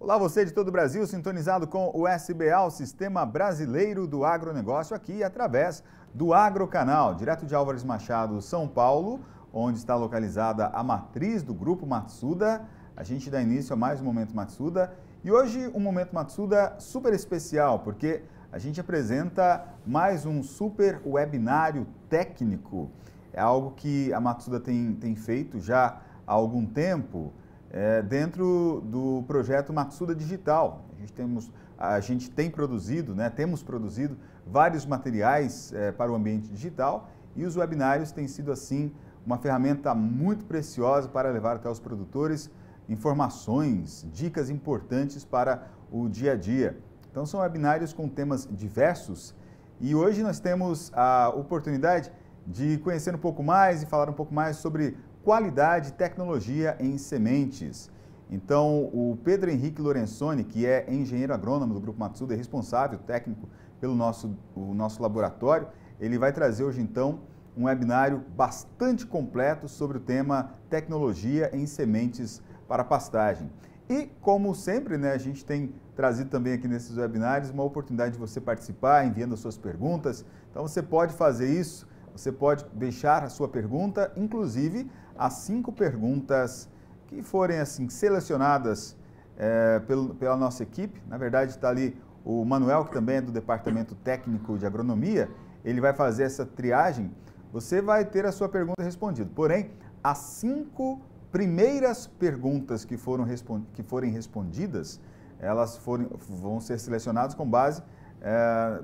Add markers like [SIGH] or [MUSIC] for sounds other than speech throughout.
Olá, você de todo o Brasil, sintonizado com o SBA, o Sistema Brasileiro do Agronegócio, aqui através do Agrocanal, direto de Álvares Machado, São Paulo, onde está localizada a matriz do Grupo Matsuda. A gente dá início a mais um Momento Matsuda e hoje um Momento Matsuda super especial, porque a gente apresenta mais um super webinário técnico. É algo que a Matsuda tem, tem feito já há algum tempo é, dentro do projeto Matsuda Digital. A gente, temos, a gente tem produzido, né, temos produzido vários materiais é, para o ambiente digital e os webinários têm sido, assim, uma ferramenta muito preciosa para levar até os produtores informações, dicas importantes para o dia a dia. Então, são webinários com temas diversos e hoje nós temos a oportunidade de conhecer um pouco mais e falar um pouco mais sobre qualidade e tecnologia em sementes. Então, o Pedro Henrique Lorenzoni, que é engenheiro agrônomo do Grupo Matsuda, é responsável técnico pelo nosso, o nosso laboratório, ele vai trazer hoje, então, um webinário bastante completo sobre o tema tecnologia em sementes para pastagem. E, como sempre, né, a gente tem trazido também aqui nesses webinários uma oportunidade de você participar, enviando as suas perguntas. Então, você pode fazer isso, você pode deixar a sua pergunta, inclusive as cinco perguntas que forem assim selecionadas é, pelo, pela nossa equipe. Na verdade, está ali o Manuel, que também é do Departamento Técnico de Agronomia. Ele vai fazer essa triagem. Você vai ter a sua pergunta respondida. Porém, as cinco primeiras perguntas que, foram que forem respondidas, elas forem, vão ser selecionadas com base é,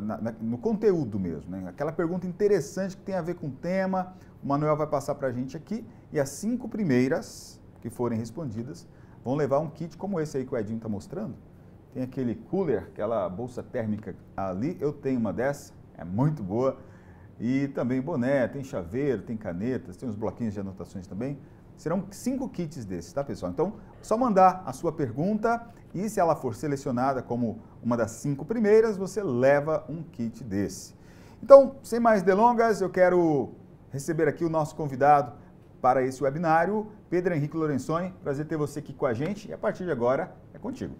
na, na, no conteúdo mesmo. Né? Aquela pergunta interessante que tem a ver com o tema, o Manuel vai passar para a gente aqui e as cinco primeiras que forem respondidas vão levar um kit como esse aí que o Edinho está mostrando. Tem aquele cooler, aquela bolsa térmica ali, eu tenho uma dessa, é muito boa. E também boné, tem chaveiro, tem canetas, tem uns bloquinhos de anotações também. Serão cinco kits desses, tá pessoal? Então, só mandar a sua pergunta e se ela for selecionada como uma das cinco primeiras, você leva um kit desse. Então, sem mais delongas, eu quero receber aqui o nosso convidado para esse webinário, Pedro Henrique Lorenzoni. Prazer ter você aqui com a gente e a partir de agora é contigo.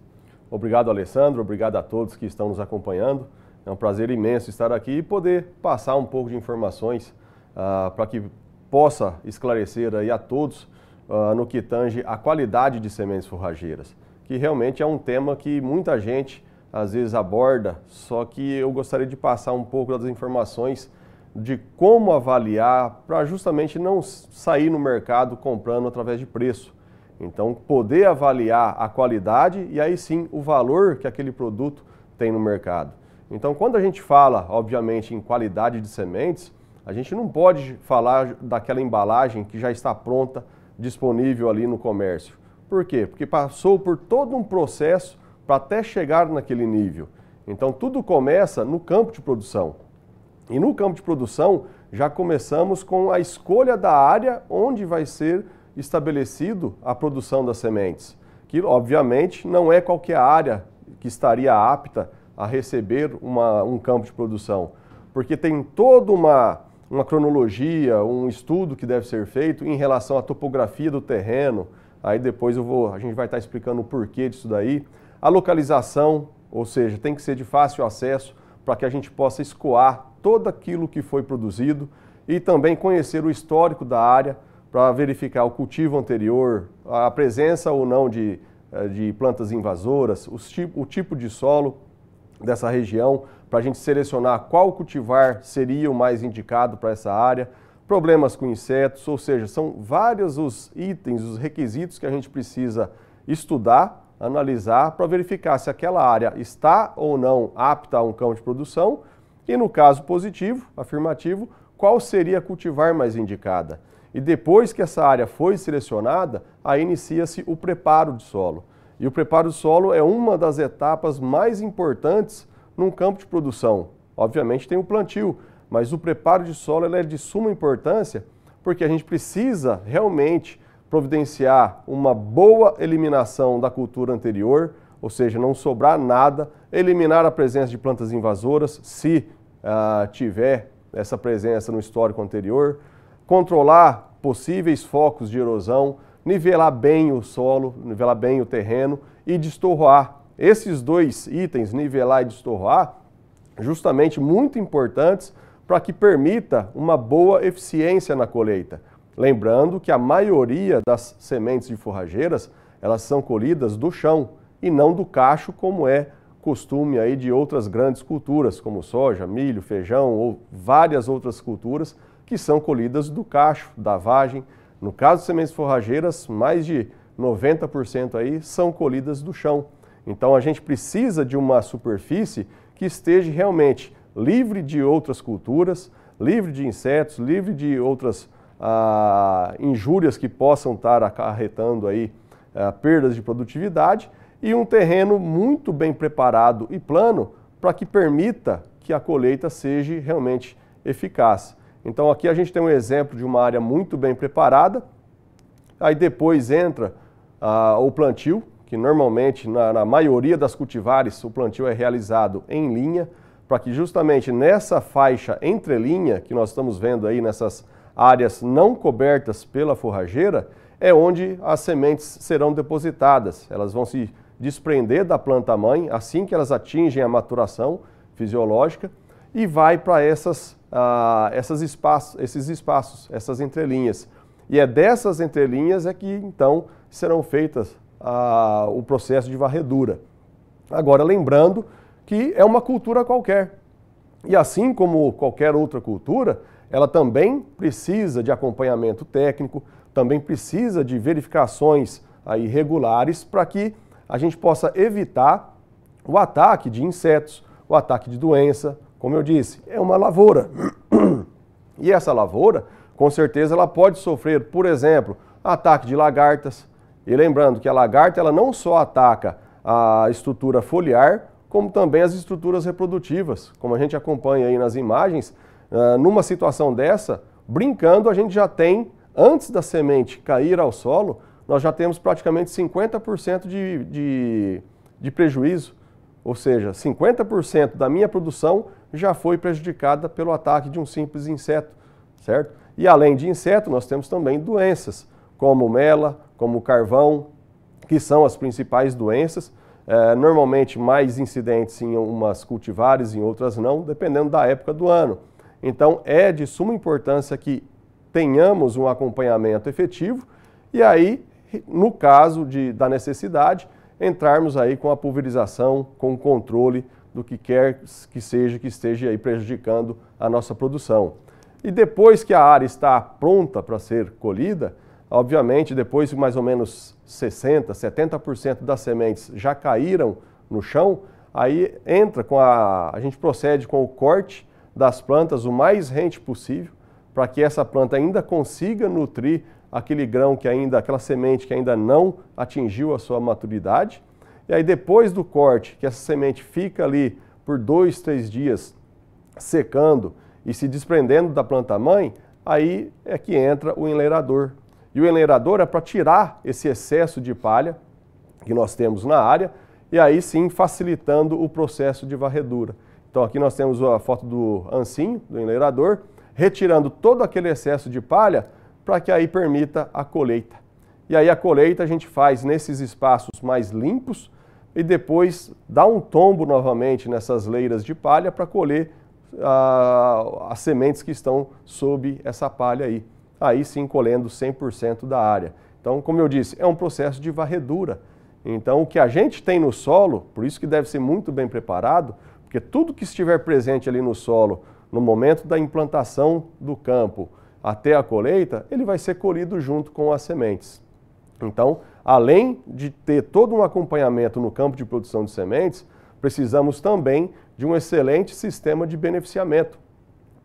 Obrigado, Alessandro. Obrigado a todos que estão nos acompanhando. É um prazer imenso estar aqui e poder passar um pouco de informações uh, para que possa esclarecer aí a todos uh, no que tange a qualidade de sementes forrageiras, que realmente é um tema que muita gente às vezes aborda, só que eu gostaria de passar um pouco das informações de como avaliar para justamente não sair no mercado comprando através de preço. Então, poder avaliar a qualidade e aí sim o valor que aquele produto tem no mercado. Então, quando a gente fala, obviamente, em qualidade de sementes, a gente não pode falar daquela embalagem que já está pronta, disponível ali no comércio. Por quê? Porque passou por todo um processo para até chegar naquele nível. Então, tudo começa no campo de produção. E no campo de produção, já começamos com a escolha da área onde vai ser estabelecido a produção das sementes, que obviamente não é qualquer área que estaria apta a receber uma, um campo de produção, porque tem toda uma, uma cronologia, um estudo que deve ser feito em relação à topografia do terreno, aí depois eu vou, a gente vai estar explicando o porquê disso daí, a localização, ou seja, tem que ser de fácil acesso, para que a gente possa escoar todo aquilo que foi produzido e também conhecer o histórico da área para verificar o cultivo anterior, a presença ou não de, eh, de plantas invasoras, tipo, o tipo de solo dessa região, para a gente selecionar qual cultivar seria o mais indicado para essa área, problemas com insetos, ou seja, são vários os itens, os requisitos que a gente precisa estudar analisar para verificar se aquela área está ou não apta a um campo de produção e, no caso positivo, afirmativo, qual seria a cultivar mais indicada. E depois que essa área foi selecionada, aí inicia-se o preparo do solo. E o preparo do solo é uma das etapas mais importantes num campo de produção. Obviamente tem o plantio, mas o preparo de solo é de suma importância porque a gente precisa realmente providenciar uma boa eliminação da cultura anterior, ou seja, não sobrar nada, eliminar a presença de plantas invasoras, se uh, tiver essa presença no histórico anterior, controlar possíveis focos de erosão, nivelar bem o solo, nivelar bem o terreno e destorroar. Esses dois itens, nivelar e destorroar, justamente muito importantes para que permita uma boa eficiência na colheita. Lembrando que a maioria das sementes de forrageiras, elas são colhidas do chão e não do cacho, como é costume aí de outras grandes culturas, como soja, milho, feijão ou várias outras culturas que são colhidas do cacho, da vagem. No caso de sementes forrageiras, mais de 90% aí são colhidas do chão. Então a gente precisa de uma superfície que esteja realmente livre de outras culturas, livre de insetos, livre de outras ah, injúrias que possam estar acarretando aí ah, perdas de produtividade e um terreno muito bem preparado e plano para que permita que a colheita seja realmente eficaz. Então aqui a gente tem um exemplo de uma área muito bem preparada, aí depois entra ah, o plantio, que normalmente na, na, maioria das cultivares o plantio é realizado em linha, para que justamente nessa faixa entrelinha que nós estamos vendo aí nessas áreas não cobertas pela forrageira é onde as sementes serão depositadas. Elas vão se desprender da planta mãe assim que elas atingem a maturação fisiológica e vai para essas, ah, essas espaços, esses espaços, essas entrelinhas. E é dessas entrelinhas é que então serão feitas ah, o processo de varredura. Agora, lembrando que é uma cultura qualquer. E assim como qualquer outra cultura, ela também precisa de acompanhamento técnico, também precisa de verificações aí regulares para que a gente possa evitar o ataque de insetos, o ataque de doença. Como eu disse, é uma lavoura. [CLEARS THROAT] E essa lavoura, com certeza, ela pode sofrer, por exemplo, ataque de lagartas. E lembrando que a lagarta ela não só ataca a estrutura foliar, como também as estruturas reprodutivas. Como a gente acompanha aí nas imagens, ah, numa situação dessa, brincando, a gente já tem, antes da semente cair ao solo, nós já temos praticamente 50% de, de, de prejuízo. Ou seja, 50% da minha produção já foi prejudicada pelo ataque de um simples inseto, certo? E além de inseto, nós temos também doenças, como mela, como carvão, que são as principais doenças. É, normalmente mais incidentes em umas cultivares, em outras não, dependendo da época do ano. Então é de suma importância que tenhamos um acompanhamento efetivo e aí, no caso de, da necessidade, entrarmos aí com a pulverização, com o controle do que quer que seja que esteja aí prejudicando a nossa produção. E depois que a área está pronta para ser colhida, obviamente, depois que mais ou menos 60%, 70% das sementes já caíram no chão, aí entra com a. a gente procede com o corte das plantas o mais rente possível, para que essa planta ainda consiga nutrir aquele grão que ainda, aquela semente que ainda não atingiu a sua maturidade. E aí depois do corte, que essa semente fica ali por dois, três dias secando e se desprendendo da planta mãe, aí é que entra o enleirador. E o enleirador é para tirar esse excesso de palha que nós temos na área e aí sim facilitando o processo de varredura. Então aqui nós temos a foto do ancinho, do enleirador, retirando todo aquele excesso de palha para que aí permita a colheita. E aí a colheita a gente faz nesses espaços mais limpos e depois dá um tombo novamente nessas leiras de palha para colher ah, as sementes que estão sob essa palha aí. Aí sim colhendo 100% da área. Então, como eu disse, é um processo de varredura. Então, o que a gente tem no solo, por isso que deve ser muito bem preparado, porque tudo que estiver presente ali no solo, no momento da implantação do campo até a colheita, ele vai ser colhido junto com as sementes. Então, além de ter todo um acompanhamento no campo de produção de sementes, precisamos também de um excelente sistema de beneficiamento,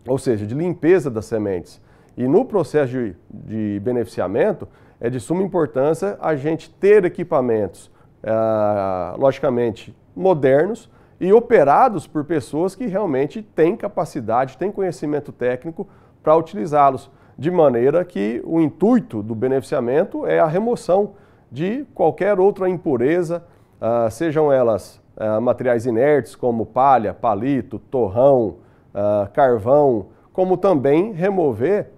ou seja, de limpeza das sementes. E no processo de, de beneficiamento, é de suma importância a gente ter equipamentos, ah, logicamente, modernos, e operados por pessoas que realmente têm capacidade, têm conhecimento técnico para utilizá-los, de maneira que o intuito do beneficiamento é a remoção de qualquer outra impureza, uh, sejam elas uh, materiais inertes como palha, palito, torrão, uh, carvão, como também remover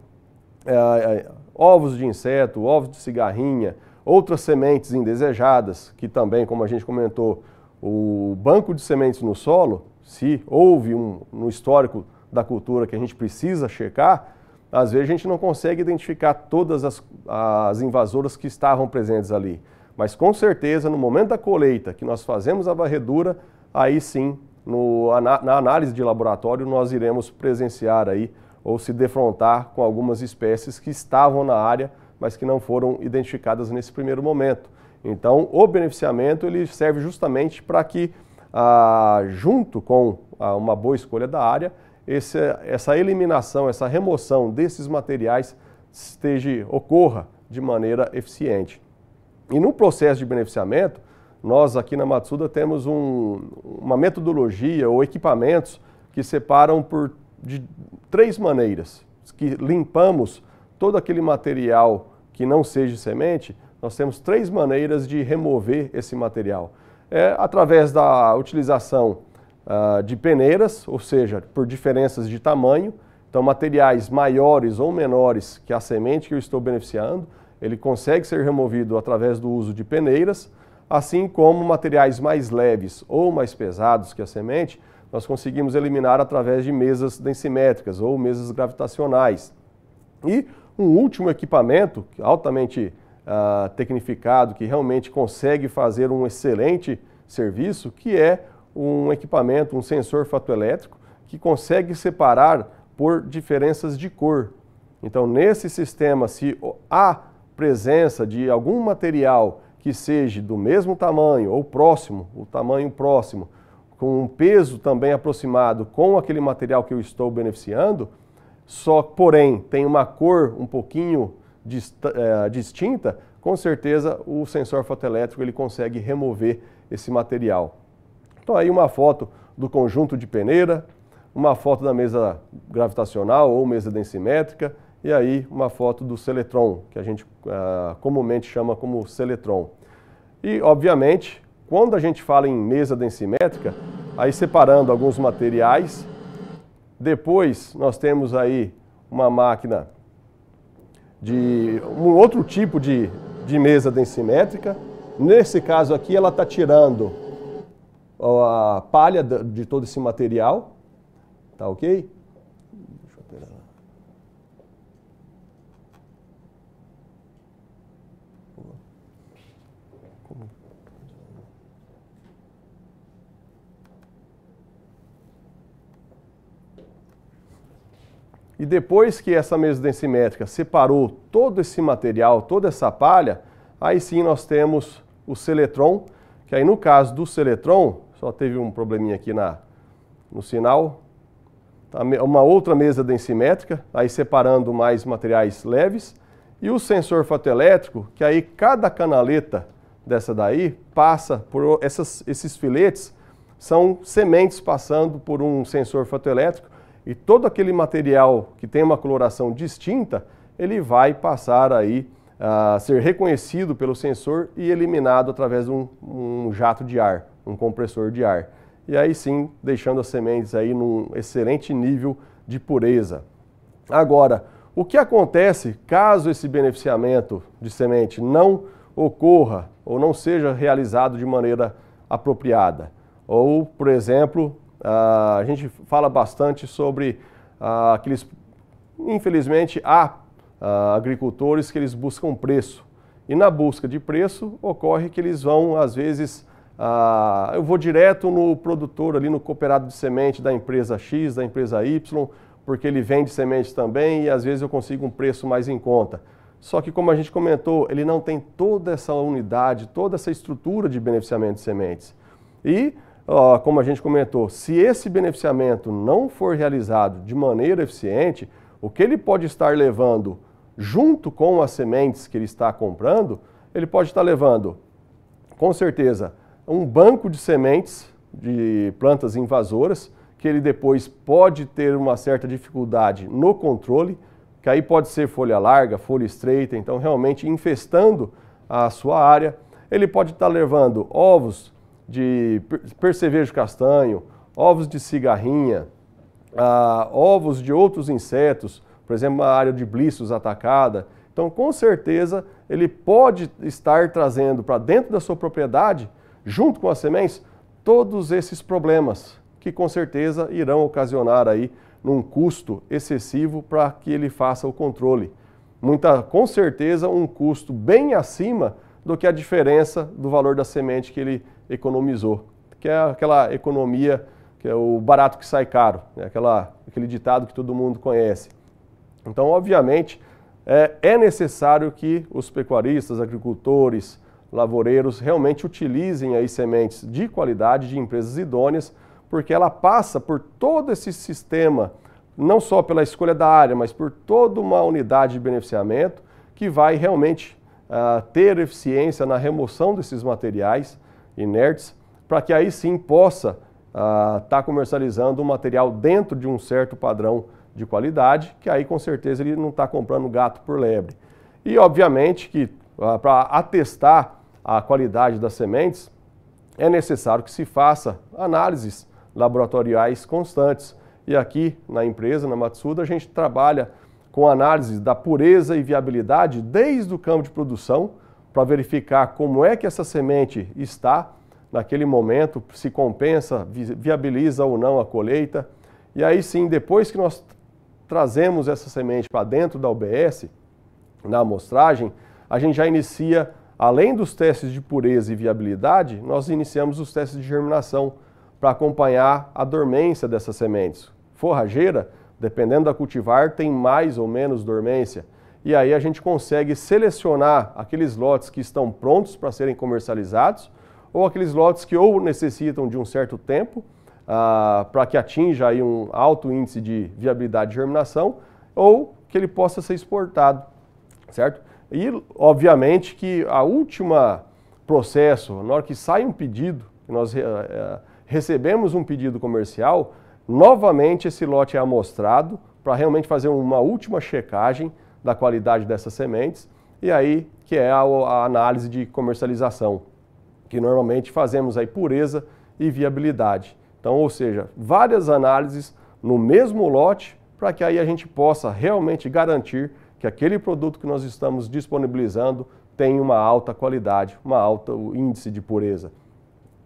ovos de inseto, ovos de cigarrinha, outras sementes indesejadas, que também, como a gente comentou, o banco de sementes no solo, se houve um, no histórico da cultura que a gente precisa checar, às vezes a gente não consegue identificar todas as, as invasoras que estavam presentes ali. Mas com certeza, no momento da colheita, que nós fazemos a varredura, aí sim, no, na, na análise de laboratório, nós iremos presenciar aí ou se defrontar com algumas espécies que estavam na área, mas que não foram identificadas nesse primeiro momento. Então, o beneficiamento ele serve justamente para que, ah, junto com ah, uma boa escolha da área, esse, essa eliminação, essa remoção desses materiais esteja, ocorra de maneira eficiente. E no processo de beneficiamento, nós aqui na Matsuda temos um, uma metodologia ou equipamentos que separam por, de três maneiras, que limpamos todo aquele material que não seja semente nós temos três maneiras de remover esse material. É através da utilização uh, de peneiras, ou seja, por diferenças de tamanho. Então, materiais maiores ou menores que a semente que eu estou beneficiando, ele consegue ser removido através do uso de peneiras, assim como materiais mais leves ou mais pesados que a semente, nós conseguimos eliminar através de mesas densimétricas ou mesas gravitacionais. E um último equipamento é altamente uh, tecnificado, que realmente consegue fazer um excelente serviço, que é um equipamento, um sensor fatoelétrico, que consegue separar por diferenças de cor. Então, nesse sistema, se há presença de algum material que seja do mesmo tamanho ou próximo, o tamanho próximo, com um peso também aproximado com aquele material que eu estou beneficiando, só porém tem uma cor um pouquinho é, distinta, com certeza o sensor fotoelétrico ele consegue remover esse material. Então aí uma foto do conjunto de peneira, uma foto da mesa gravitacional ou mesa densimétrica e aí uma foto do seletron, que a gente é, comumente chama como seletron. E obviamente, quando a gente fala em mesa densimétrica, aí separando alguns materiais, depois nós temos aí uma máquina de um outro tipo de, de mesa densimétrica. Nesse caso aqui, ela está tirando a palha de todo esse material, tá ok? E depois que essa mesa densimétrica separou todo esse material, toda essa palha, aí sim nós temos o seletron, que aí no caso do seletron, só teve um probleminha aqui na, no sinal, tá, uma outra mesa densimétrica, aí separando mais materiais leves, e o sensor fotoelétrico, que aí cada canaleta dessa daí passa por essas, esses filetes, são sementes passando por um sensor fotoelétrico, e todo aquele material que tem uma coloração distinta, ele vai passar aí a ah, ser reconhecido pelo sensor e eliminado através de um, um jato de ar, um compressor de ar. E aí sim, deixando as sementes aí num excelente nível de pureza. Agora, o que acontece caso esse beneficiamento de semente não ocorra ou não seja realizado de maneira apropriada? Ou, por exemplo, ah, a gente fala bastante sobre ah, aqueles, infelizmente, há ah, agricultores que eles buscam preço. E na busca de preço ocorre que eles vão, às vezes, eu vou direto no produtor ali, no cooperado de semente da empresa X, da empresa Y, porque ele vende sementes também e às vezes eu consigo um preço mais em conta. Só que, como a gente comentou, ele não tem toda essa unidade, toda essa estrutura de beneficiamento de sementes. E como a gente comentou, se esse beneficiamento não for realizado de maneira eficiente, o que ele pode estar levando junto com as sementes que ele está comprando, ele pode estar levando, com certeza, um banco de sementes de plantas invasoras, que ele depois pode ter uma certa dificuldade no controle, que aí pode ser folha larga, folha estreita, então realmente infestando a sua área. Ele pode estar levando ovos de percevejo castanho, ovos de cigarrinha, ah, ovos de outros insetos, por exemplo, uma área de blissos atacada. Então, com certeza, ele pode estar trazendo para dentro da sua propriedade, junto com as sementes, todos esses problemas que com certeza irão ocasionar aí num custo excessivo para que ele faça o controle. Muita, com certeza um custo bem acima do que a diferença do valor da semente que ele economizou, que é aquela economia que é o barato que sai caro, né? aquela, aquele ditado que todo mundo conhece. Então, obviamente, é, é necessário que os pecuaristas, agricultores, lavoureiros realmente utilizem aí sementes de qualidade de empresas idôneas, porque ela passa por todo esse sistema, não só pela escolha da área, mas por toda uma unidade de beneficiamento que vai realmente uh, ter eficiência na remoção desses materiais inertes, para que aí sim possa estar ah, tá comercializando um material dentro de um certo padrão de qualidade, que aí com certeza ele não está comprando gato por lebre. E obviamente que ah, para atestar a qualidade das sementes, é necessário que se faça análises laboratoriais constantes. E aqui na empresa, na Matsuda, a gente trabalha com análise da pureza e viabilidade desde o campo de produção para verificar como é que essa semente está naquele momento, se compensa, viabiliza ou não a colheita. E aí sim, depois que nós trazemos essa semente para dentro da UBS, na amostragem, a gente já inicia, além dos testes de pureza e viabilidade, nós iniciamos os testes de germinação para acompanhar a dormência dessas sementes. Forrageira, dependendo da cultivar, tem mais ou menos dormência e aí a gente consegue selecionar aqueles lotes que estão prontos para serem comercializados ou aqueles lotes que ou necessitam de um certo tempo ah, para que atinja aí um alto índice de viabilidade de germinação ou que ele possa ser exportado, certo? E obviamente que a última processo, na hora que sai um pedido, nós eh, eh, recebemos um pedido comercial, novamente esse lote é amostrado para realmente fazer uma última checagem da qualidade dessas sementes, e aí que é a, a análise de comercialização, que normalmente fazemos aí pureza e viabilidade. Então, ou seja, várias análises no mesmo lote para que aí a gente possa realmente garantir que aquele produto que nós estamos disponibilizando tem uma alta qualidade, uma alta índice de pureza.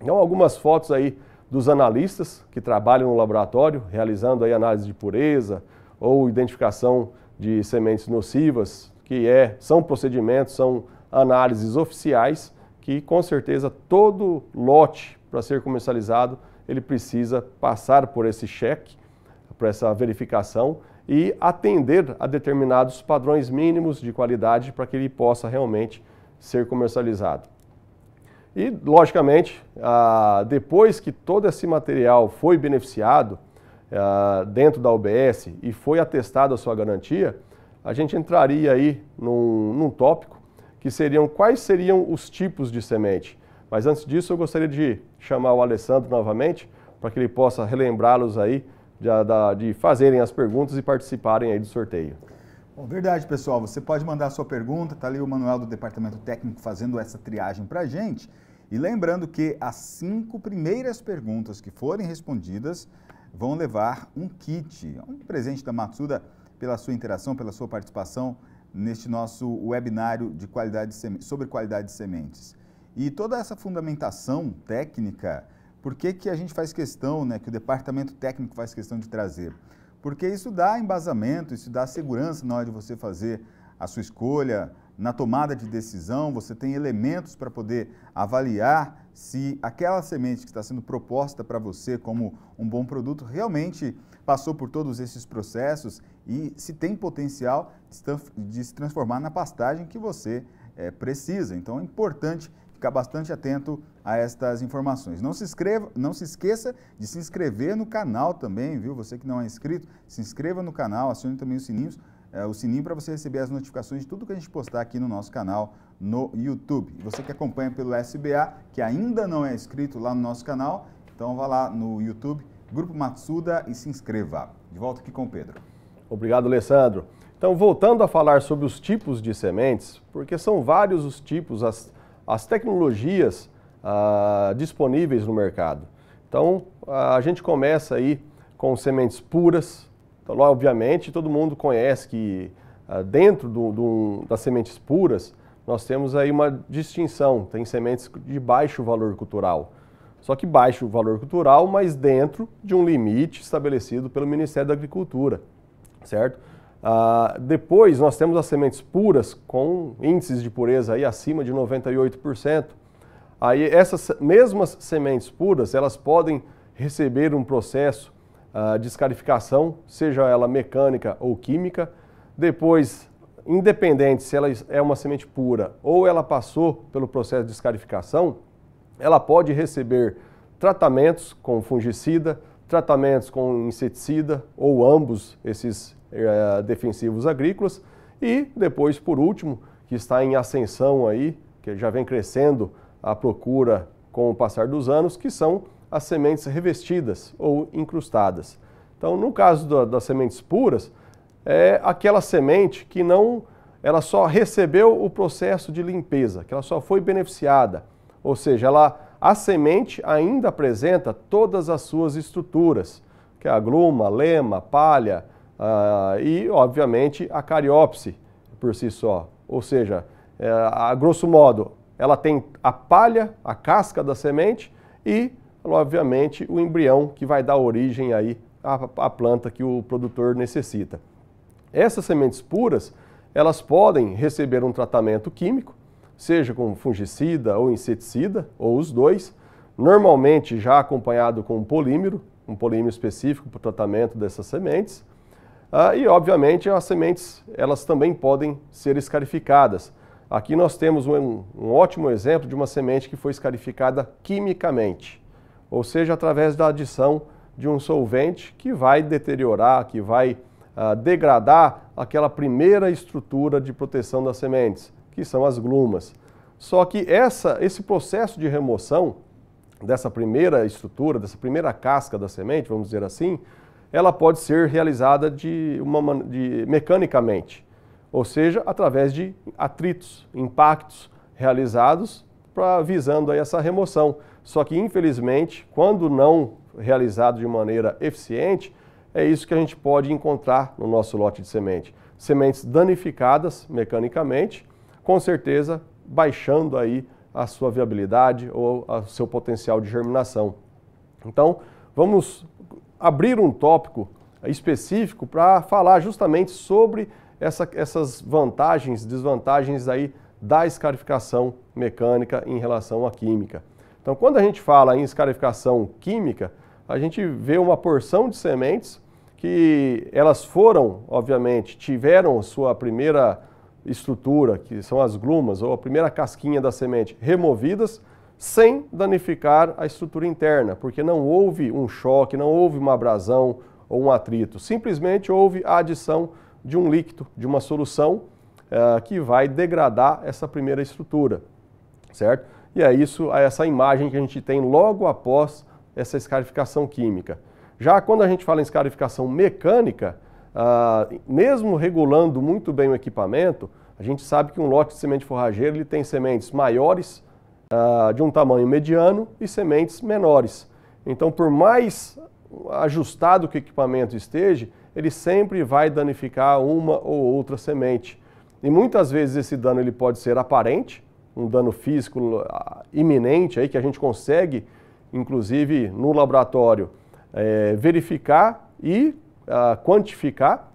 Então, algumas fotos aí dos analistas que trabalham no laboratório, realizando aí análise de pureza ou identificação de sementes nocivas, que é, são procedimentos, são análises oficiais, que com certeza todo lote para ser comercializado, ele precisa passar por esse cheque, por essa verificação e atender a determinados padrões mínimos de qualidade para que ele possa realmente ser comercializado. E, logicamente, ah, depois que todo esse material foi beneficiado, eh, dentro da UBS e foi atestada a sua garantia, a gente entraria aí num, num tópico que seriam quais seriam os tipos de semente. Mas antes disso, eu gostaria de chamar o Alessandro novamente para que ele possa relembrá-los aí de, de, fazerem as perguntas e participarem aí do sorteio. Bom, verdade, pessoal. Você pode mandar sua pergunta, está ali o manual do Departamento Técnico fazendo essa triagem para a gente. E lembrando que as cinco primeiras perguntas que forem respondidas vão levar um kit, um presente da Matsuda pela sua interação, pela sua participação neste nosso webinário de qualidade de sobre qualidade de sementes. E toda essa fundamentação técnica, por que, que a gente faz questão, né, que o departamento técnico faz questão de trazer? Porque isso dá embasamento, isso dá segurança na hora de você fazer a sua escolha, na tomada de decisão, você tem elementos para poder avaliar se aquela semente que está sendo proposta para você como um bom produto realmente passou por todos esses processos e se tem potencial de se transformar na pastagem que você é, precisa. Então é importante ficar bastante atento a estas informações. Não se, inscreva, não se esqueça de se inscrever no canal também, viu? Você que não é inscrito, se inscreva no canal, acione também os sininhos é, o sininho para você receber as notificações de tudo que a gente postar aqui no nosso canal no YouTube. E você que acompanha pelo SBA, que ainda não é inscrito lá no nosso canal, então vá lá no YouTube, Grupo Matsuda e se inscreva. De volta aqui com o Pedro. Obrigado, Alessandro. Então, voltando a falar sobre os tipos de sementes, porque são vários os tipos, as, as tecnologias ah, disponíveis no mercado. Então, a gente começa aí com sementes puras, então, obviamente, todo mundo conhece que ah, dentro do, do, das sementes puras, nós temos aí uma distinção. Tem sementes de baixo valor cultural. Só que baixo valor cultural, mas dentro de um limite estabelecido pelo Ministério da Agricultura, certo? Ah, depois nós temos as sementes puras com índices de pureza aí acima de 98%. Aí essas mesmas sementes puras, elas podem receber um processo descarificação, seja ela mecânica ou química. Depois, independente se ela é uma semente pura ou ela passou pelo processo de descarificação, ela pode receber tratamentos com fungicida, tratamentos com inseticida ou ambos esses é, defensivos agrícolas. E depois, por último, que está em ascensão aí, que já vem crescendo a procura com o passar dos anos, que são as sementes revestidas ou incrustadas. Então, no caso da, das sementes puras, é aquela semente que não, ela só recebeu o processo de limpeza, que ela só foi beneficiada, ou seja, ela, a semente ainda apresenta todas as suas estruturas, que é a gluma, lema, palha uh, e, obviamente, a cariópse por si só. Ou seja, é, a grosso modo, ela tem a palha, a casca da semente e obviamente, o embrião que vai dar origem aí à, à planta que o produtor necessita. Essas sementes puras, elas podem receber um tratamento químico, seja com fungicida ou inseticida, ou os dois, normalmente já acompanhado com um polímero, um polímero específico para o tratamento dessas sementes. Ah, e, obviamente, as sementes elas também podem ser escarificadas. Aqui nós temos um, um ótimo exemplo de uma semente que foi escarificada quimicamente ou seja, através da adição de um solvente que vai deteriorar, que vai ah, degradar aquela primeira estrutura de proteção das sementes, que são as glumas. Só que essa, esse processo de remoção dessa primeira estrutura, dessa primeira casca da semente, vamos dizer assim, ela pode ser realizada de uma, de, mecanicamente, ou seja, através de atritos, impactos realizados pra, visando aí essa remoção. Só que, infelizmente, quando não realizado de maneira eficiente, é isso que a gente pode encontrar no nosso lote de semente. Sementes danificadas mecanicamente, com certeza baixando aí a sua viabilidade ou o seu potencial de germinação. Então, vamos abrir um tópico específico para falar justamente sobre essa, essas vantagens, desvantagens aí da escarificação mecânica em relação à química. Então, quando a gente fala em escarificação química, a gente vê uma porção de sementes que elas foram, obviamente, tiveram sua primeira estrutura, que são as glumas, ou a primeira casquinha da semente, removidas, sem danificar a estrutura interna, porque não houve um choque, não houve uma abrasão ou um atrito. Simplesmente houve a adição de um líquido, de uma solução, uh, que vai degradar essa primeira estrutura, certo? E é isso, é essa imagem que a gente tem logo após essa escarificação química. Já quando a gente fala em escarificação mecânica, ah, mesmo regulando muito bem o equipamento, a gente sabe que um lote de semente forrageira ele tem sementes maiores, ah, de um tamanho mediano, e sementes menores. Então, por mais ajustado que o equipamento esteja, ele sempre vai danificar uma ou outra semente. E muitas vezes esse dano ele pode ser aparente, um dano físico ah, iminente aí que a gente consegue, inclusive no laboratório, é, verificar e a, ah, quantificar,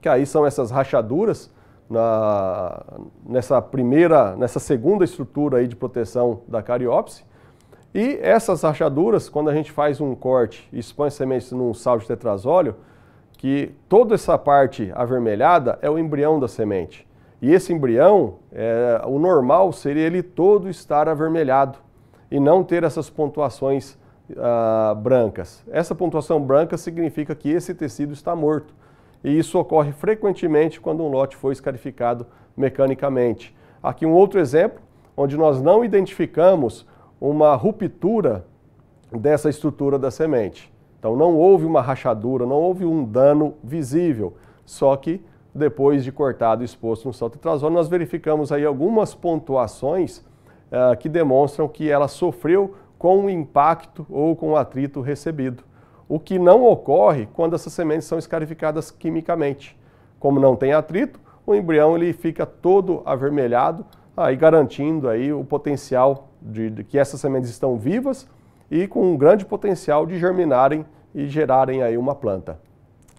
que aí são essas rachaduras na, nessa primeira, nessa segunda estrutura aí de proteção da cariópse. E essas rachaduras, quando a gente faz um corte e expõe sementes num sal de tetrazóleo, que toda essa parte avermelhada é o embrião da semente. E esse embrião, é, o normal seria ele todo estar avermelhado e não ter essas pontuações ah, brancas. Essa pontuação branca significa que esse tecido está morto. E isso ocorre frequentemente quando um lote foi escarificado mecanicamente. Aqui um outro exemplo, onde nós não identificamos uma ruptura dessa estrutura da semente. Então não houve uma rachadura, não houve um dano visível, só que depois de cortado e exposto no sal tetrazol, nós verificamos aí algumas pontuações uh, que demonstram que ela sofreu com o impacto ou com o atrito recebido. O que não ocorre quando essas sementes são escarificadas quimicamente. Como não tem atrito, o embrião ele fica todo avermelhado, aí garantindo aí o potencial de, de que essas sementes estão vivas e com um grande potencial de germinarem e gerarem aí uma planta,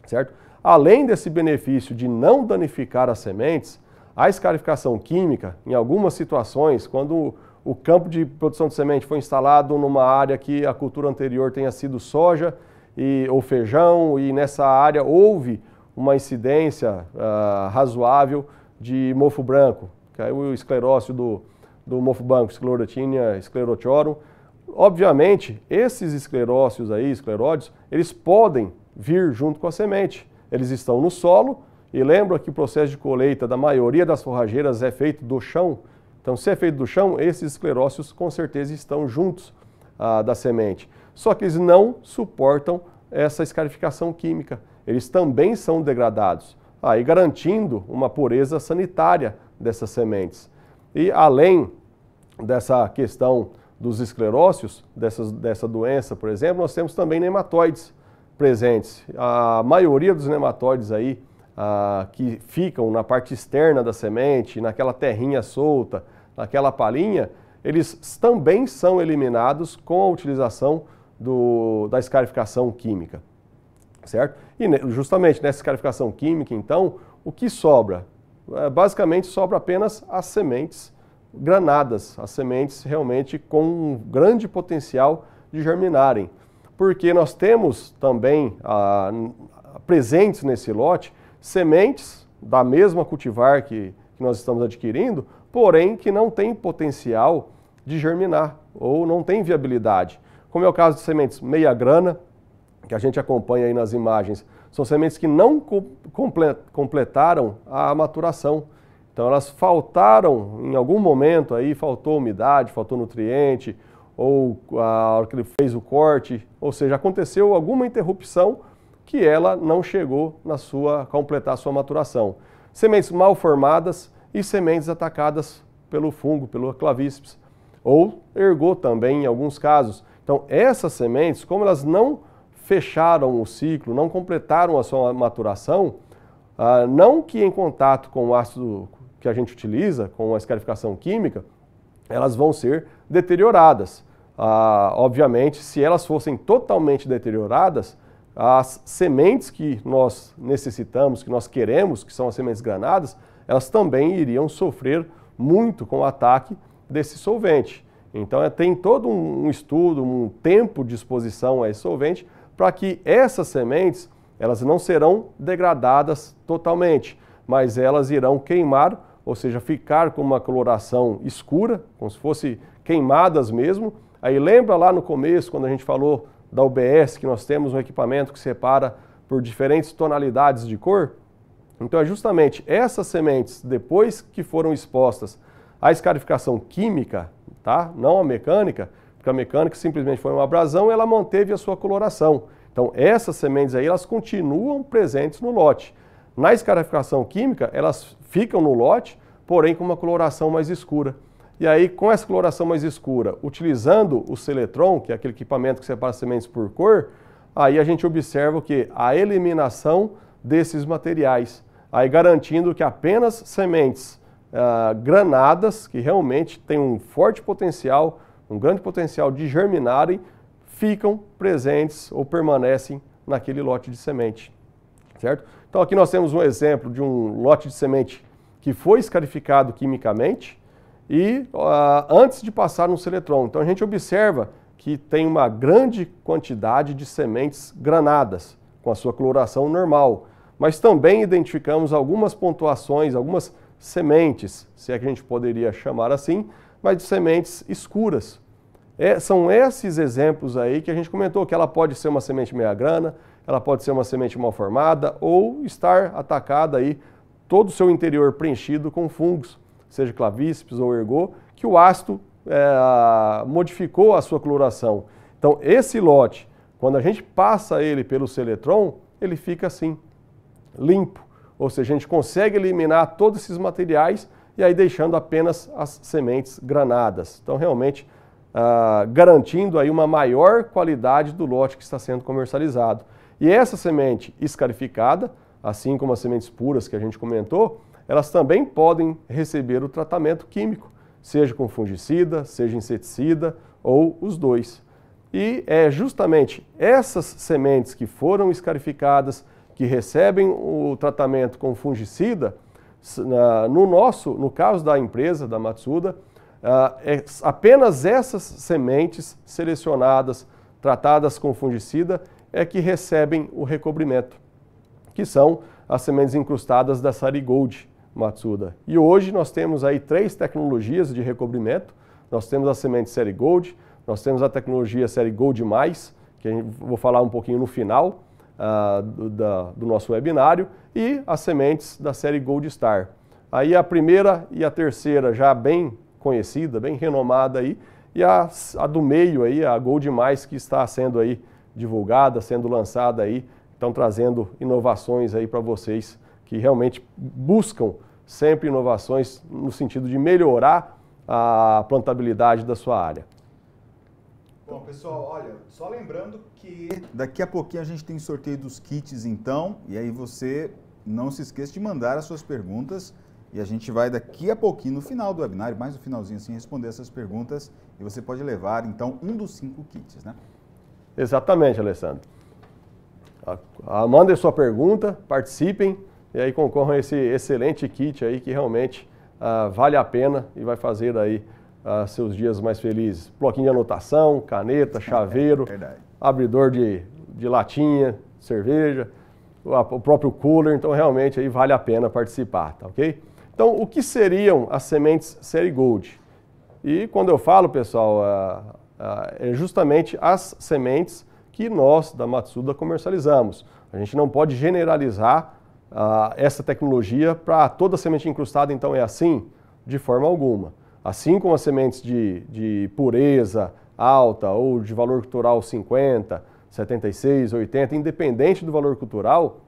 certo? Além desse benefício de não danificar as sementes, a escarificação química, em algumas situações, quando o campo de produção de semente foi instalado numa área que a cultura anterior tenha sido soja e, ou feijão, e nessa área houve uma incidência uh, razoável de mofo branco, que é o esclerócio do, do mofo branco, esclerotinia esclerotiorum. Obviamente, esses esclerócios aí, escleróides, eles podem vir junto com a semente eles estão no solo. E lembra que o processo de colheita da maioria das forrageiras é feito do chão. Então, se é feito do chão, esses esclerócios com certeza estão juntos ah, da semente. Só que eles não suportam essa escarificação química. Eles também são degradados, aí ah, garantindo uma pureza sanitária dessas sementes. E além dessa questão dos esclerócios, dessas, dessa doença, por exemplo, nós temos também nematóides presentes. A maioria dos nematóides aí a que ficam na parte externa da semente, naquela terrinha solta, naquela palhinha, eles também são eliminados com a utilização do, da escarificação química, certo? E justamente nessa escarificação química, então, o que sobra? É, basicamente sobra apenas as sementes granadas, as sementes realmente com um grande potencial de germinarem porque nós temos também ah, presentes nesse lote sementes da mesma cultivar que, que nós estamos adquirindo, porém que não tem potencial de germinar ou não tem viabilidade. Como é o caso de sementes meia grana, que a gente acompanha aí nas imagens, são sementes que não completaram a maturação. Então elas faltaram em algum momento aí, faltou umidade, faltou nutriente, ou a hora que ele fez o corte, ou seja, aconteceu alguma interrupção que ela não chegou na sua completar a sua maturação. Sementes mal formadas e sementes atacadas pelo fungo, pelo clavíceps, ou ergou também em alguns casos. Então, essas sementes, como elas não fecharam o ciclo, não completaram a sua maturação, ah, não que em contato com o ácido que a gente utiliza, com a escarificação química, elas vão ser deterioradas ah, obviamente, se elas fossem totalmente deterioradas, as sementes que nós necessitamos, que nós queremos, que são as sementes granadas, elas também iriam sofrer muito com o ataque desse solvente. Então, é, tem todo um estudo, um tempo de exposição a esse solvente para que essas sementes elas não serão degradadas totalmente, mas elas irão queimar, ou seja, ficar com uma coloração escura, como se fossem queimadas mesmo, Aí lembra lá no começo, quando a gente falou da UBS, que nós temos um equipamento que separa por diferentes tonalidades de cor? Então é justamente essas sementes, depois que foram expostas à escarificação química, tá? não a mecânica, porque a mecânica simplesmente foi uma abrasão, ela manteve a sua coloração. Então essas sementes aí, elas continuam presentes no lote. Na escarificação química, elas ficam no lote, porém com uma coloração mais escura. E aí, com essa coloração mais escura, utilizando o Seletron, que é aquele equipamento que separa sementes por cor, aí a gente observa o que? A eliminação desses materiais, aí garantindo que apenas sementes ah, granadas, que realmente têm um forte potencial, um grande potencial de germinarem, ficam presentes ou permanecem naquele lote de semente, certo? Então aqui nós temos um exemplo de um lote de semente que foi escarificado quimicamente, e uh, antes de passar no seletron. Então a gente observa que tem uma grande quantidade de sementes granadas, com a sua coloração normal. Mas também identificamos algumas pontuações, algumas sementes, se é que a gente poderia chamar assim, mas de sementes escuras. É, são esses exemplos aí que a gente comentou, que ela pode ser uma semente meia grana, ela pode ser uma semente mal formada ou estar atacada aí, todo o seu interior preenchido com fungos seja clavíceps ou ergo, que o ácido é, modificou a sua coloração. Então, esse lote, quando a gente passa ele pelo seletron, ele fica assim, limpo. Ou seja, a gente consegue eliminar todos esses materiais e aí deixando apenas as sementes granadas. Então, realmente, ah, garantindo aí uma maior qualidade do lote que está sendo comercializado. E essa semente escarificada, assim como as sementes puras que a gente comentou, elas também podem receber o tratamento químico, seja com fungicida, seja inseticida ou os dois. E é justamente essas sementes que foram escarificadas, que recebem o tratamento com fungicida, no nosso, no caso da empresa, da Matsuda, ah, é apenas essas sementes selecionadas, tratadas com fungicida, é que recebem o recobrimento, que são as sementes incrustadas da Sarigold, Matsuda. E hoje nós temos aí três tecnologias de recobrimento. Nós temos a semente série Gold, nós temos a tecnologia série Gold+, que vou falar um pouquinho no final uh, do, da, do nosso webinário, e as sementes da série Gold Star. Aí a primeira e a terceira já bem conhecida, bem renomada aí, e a, a do meio aí, a Gold+, mais que está sendo aí divulgada, sendo lançada aí, estão trazendo inovações aí para vocês que realmente buscam sempre inovações no sentido de melhorar a plantabilidade da sua área. Bom, pessoal, olha, só lembrando que daqui a pouquinho a gente tem sorteio dos kits, então, e aí você não se esqueça de mandar as suas perguntas e a gente vai daqui a pouquinho, no final do webinar, mais no finalzinho assim, responder essas perguntas e você pode levar, então, um dos cinco kits, né? Exatamente, Alessandro. Mandem sua pergunta, participem, e aí concorram a esse excelente kit aí que realmente ah, vale a pena e vai fazer aí ah, seus dias mais felizes. Bloquinho de anotação, caneta, [LAUGHS] é, chaveiro, é abridor de, de latinha, cerveja, o próprio cooler, então realmente aí vale a pena participar, tá ok? Então, o que seriam as sementes série Gold? E quando eu falo, pessoal, ah, é justamente as sementes que nós da Matsuda comercializamos. A gente não pode generalizar ah, essa tecnologia para toda semente incrustada, então é assim? De forma alguma. Assim como as sementes de, de pureza alta ou de valor cultural 50, 76, 80, independente do valor cultural,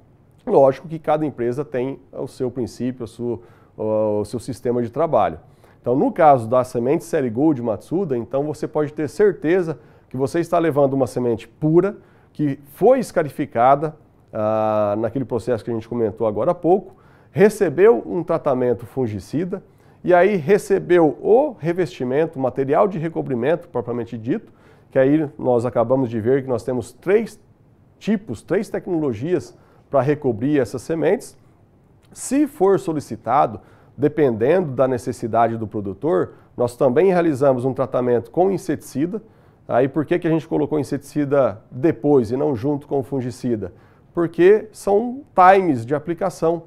lógico que cada empresa tem o seu princípio, o seu, o seu sistema de trabalho. Então, no caso da semente Série Gold Matsuda, então você pode ter certeza que você está levando uma semente pura, que foi escarificada, ah, naquele processo que a gente comentou agora há pouco, recebeu um tratamento fungicida e aí recebeu o revestimento, material de recobrimento propriamente dito, que aí nós acabamos de ver que nós temos três tipos, três tecnologias para recobrir essas sementes. Se for solicitado, dependendo da necessidade do produtor, nós também realizamos um tratamento com inseticida. Aí por que, que a gente colocou inseticida depois e não junto com fungicida? porque são times de aplicação.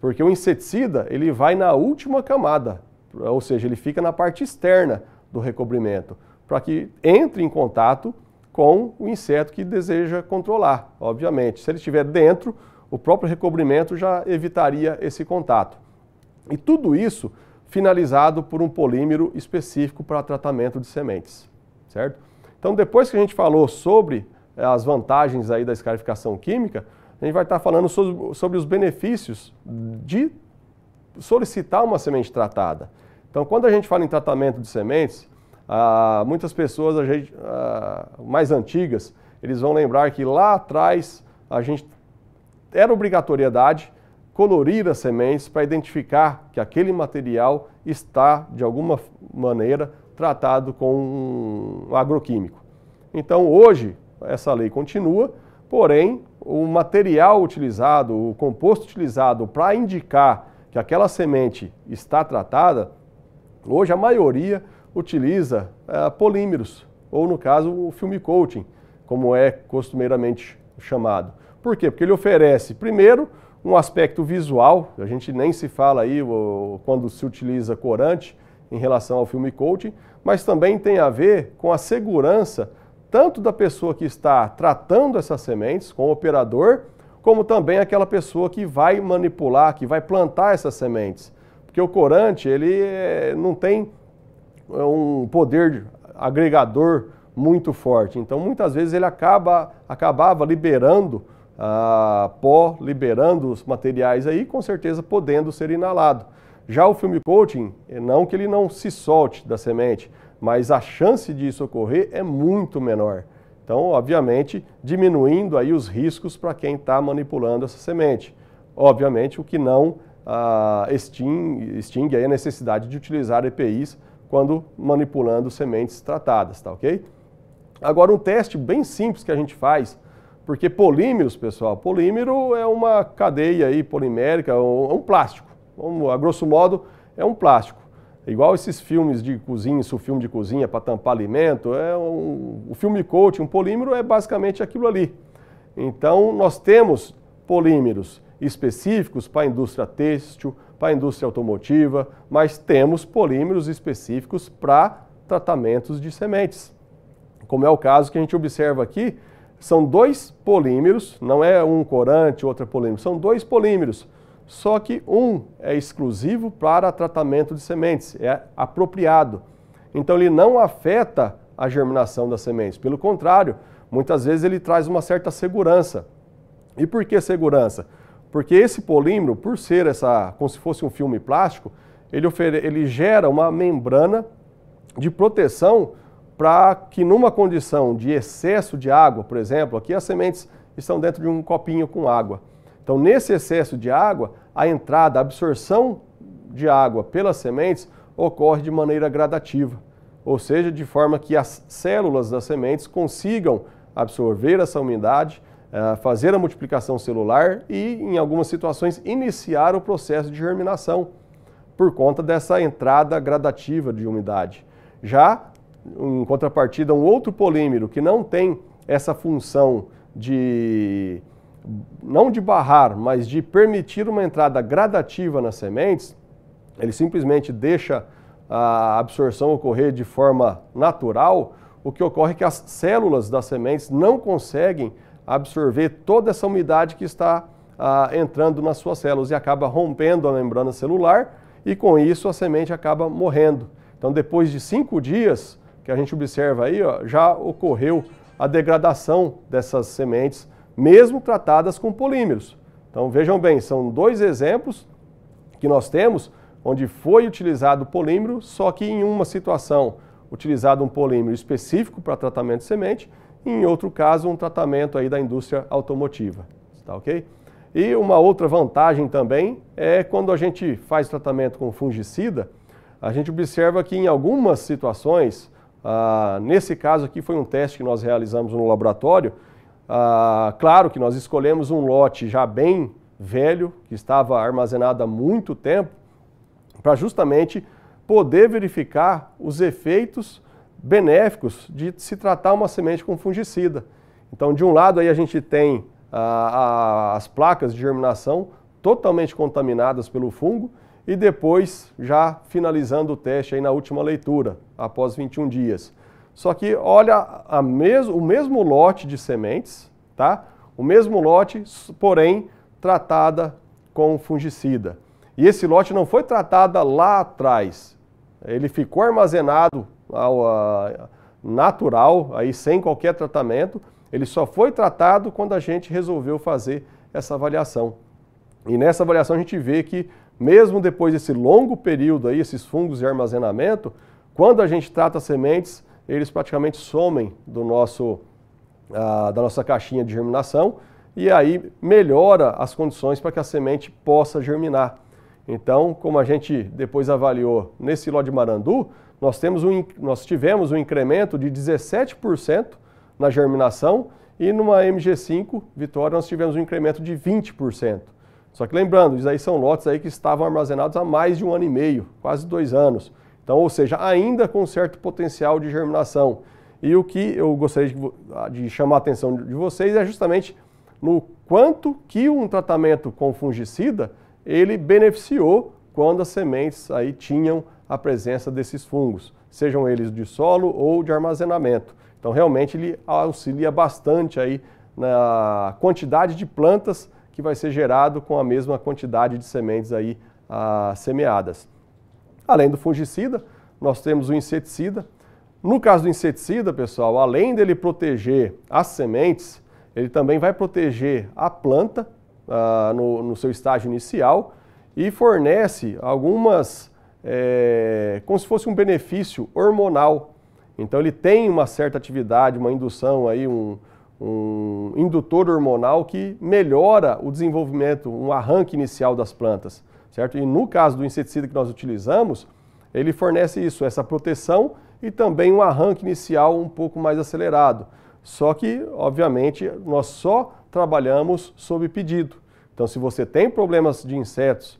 Porque o inseticida, ele vai na última camada, ou seja, ele fica na parte externa do recobrimento, para que entre em contato com o inseto que deseja controlar, obviamente. Se ele estiver dentro, o próprio recobrimento já evitaria esse contato. E tudo isso finalizado por um polímero específico para tratamento de sementes, certo? Então, depois que a gente falou sobre eh, as vantagens aí da escarificação química, a gente vai estar falando sobre, sobre os benefícios de solicitar uma semente tratada. Então, quando a gente fala em tratamento de sementes, ah, muitas pessoas a gente, ah, mais antigas, eles vão lembrar que lá atrás a gente era obrigatoriedade colorir as sementes para identificar que aquele material está, de alguma maneira, tratado com um agroquímico. Então, hoje, essa lei continua, porém, o material utilizado, o composto utilizado para indicar que aquela semente está tratada, hoje a maioria utiliza é, polímeros, ou no caso o filme coating, como é costumeiramente chamado. Por quê? Porque ele oferece, primeiro, um aspecto visual, a gente nem se fala aí quando se utiliza corante em relação ao filme coating, mas também tem a ver com a segurança tanto da pessoa que está tratando essas sementes com o operador, como também aquela pessoa que vai manipular, que vai plantar essas sementes. Porque o corante, ele eh, não tem eh, um poder agregador muito forte. Então, muitas vezes ele acaba, acabava liberando ah, pó, liberando os materiais aí, com certeza podendo ser inalado. Já o filme coating, eh, não que ele não se solte da semente, mas a chance disso ocorrer é muito menor. Então, obviamente, diminuindo aí os riscos para quem está manipulando essa semente. Obviamente, o que não ah, extingue, extingue a necessidade de utilizar EPIs quando manipulando sementes tratadas, tá ok? Agora, um teste bem simples que a gente faz, porque polímeros, pessoal, polímero é uma cadeia aí polimérica, é um é plástico. A grosso modo, é um plástico igual esses filmes de cozinha, isso filme de cozinha para tampar alimento, é um, o filme coach, um polímero é basicamente aquilo ali. Então nós temos polímeros específicos para a indústria têxtil, para a indústria automotiva, mas temos polímeros específicos para tratamentos de sementes. Como é o caso que a gente observa aqui, são dois polímeros, não é um corante, outro polímero, são dois polímeros só que um é exclusivo para tratamento de sementes, é apropriado. Então ele não afeta a germinação das sementes. Pelo contrário, muitas vezes ele traz uma certa segurança. E por que segurança? Porque esse polímero, por ser essa, como se fosse um filme plástico, ele, ele gera uma membrana de proteção para que numa condição de excesso de água, por exemplo, aqui as sementes estão dentro de um copinho com água. Então, nesse excesso de água, a entrada, a absorção de água pelas sementes ocorre de maneira gradativa, ou seja, de forma que as células das sementes consigam absorver essa umidade, eh, fazer a multiplicação celular e, em algumas situações, iniciar o processo de germinação por conta dessa entrada gradativa de umidade. Já, em contrapartida, um outro polímero que não tem essa função de não de barrar, mas de permitir uma entrada gradativa nas sementes, ele simplesmente deixa a absorção ocorrer de forma natural, o que ocorre é que as células das sementes não conseguem absorver toda essa umidade que está ah, entrando nas suas células e acaba rompendo a membrana celular e com isso a semente acaba morrendo. Então depois de cinco dias que a gente observa aí, ó, já ocorreu a degradação dessas sementes mesmo tratadas com polímeros. Então vejam bem, são dois exemplos que nós temos onde foi utilizado polímero, só que em uma situação utilizado um polímero específico para tratamento de semente, e em outro caso um tratamento aí da indústria automotiva, tá ok? E uma outra vantagem também é quando a gente faz tratamento com fungicida, a gente observa que em algumas situações, ah, nesse caso aqui foi um teste que nós realizamos no laboratório, ah, claro que nós escolhemos um lote já bem velho, que estava armazenado há muito tempo, para justamente poder verificar os efeitos benéficos de se tratar uma semente com fungicida. Então, de um lado aí a gente tem ah, as placas de germinação totalmente contaminadas pelo fungo e depois já finalizando o teste aí na última leitura, após 21 dias. Só que olha mes o mesmo lote de sementes, tá? O mesmo lote, porém tratada com fungicida. E esse lote não foi tratada lá atrás. Ele ficou armazenado ao, a, natural, aí sem qualquer tratamento. Ele só foi tratado quando a gente resolveu fazer essa avaliação. E nessa avaliação a gente vê que mesmo depois desse longo período aí, esses fungos de armazenamento, quando a gente trata sementes, eles praticamente somem do nosso, ah, da nossa caixinha de germinação e aí melhora as condições para que a semente possa germinar. Então, como a gente depois avaliou nesse lote de Marandu, nós, temos um, nós tivemos um incremento de 17% na germinação e numa MG5 Vitória nós tivemos um incremento de 20%. Só que lembrando, isso aí são lotes aí que estavam armazenados há mais de um ano e meio, quase dois anos. Então, ou seja, ainda com certo potencial de germinação. E o que eu gostaria de, ah, de chamar a atenção de vocês é justamente no quanto que um tratamento com fungicida ele beneficiou quando as sementes aí tinham a presença desses fungos, sejam eles de solo ou de armazenamento. Então realmente ele auxilia bastante aí na quantidade de plantas que vai ser gerado com a mesma quantidade de sementes aí ah, semeadas. Além do fungicida, nós temos o inseticida. No caso do inseticida, pessoal, além dele proteger as sementes, ele também vai proteger a planta ah, no, no, seu estágio inicial e fornece algumas, é, como se fosse um benefício hormonal. Então ele tem uma certa atividade, uma indução aí, um, um indutor hormonal que melhora o desenvolvimento, um arranque inicial das plantas certo? E no caso do inseticida que nós utilizamos, ele fornece isso, essa proteção e também um arranque inicial um pouco mais acelerado. Só que, obviamente, nós só trabalhamos sob pedido. Então, se você tem problemas de insetos,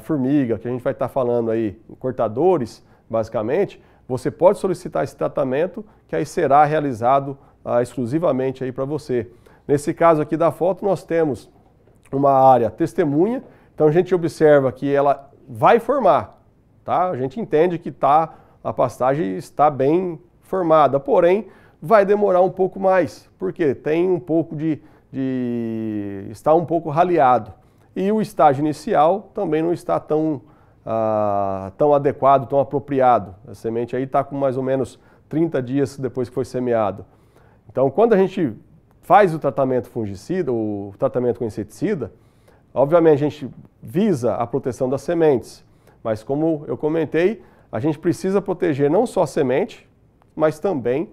formiga, que a gente vai estar falando aí, cortadores, basicamente, você pode solicitar esse tratamento que aí será realizado ah, exclusivamente aí para você. Nesse caso aqui da foto, nós temos uma área testemunha, então a gente observa que ela vai formar, tá? A gente entende que tá, a pastagem está bem formada, porém vai demorar um pouco mais, porque tem um pouco de, de está um pouco raleado. E o estágio inicial também não está tão, ah, tão adequado, tão apropriado. A semente aí está com mais ou menos 30 dias depois que foi semeado. Então, quando a gente faz o tratamento fungicida, o tratamento com inseticida, Obviamente, a gente visa a proteção das sementes, mas como eu comentei, a gente precisa proteger não só a semente, mas também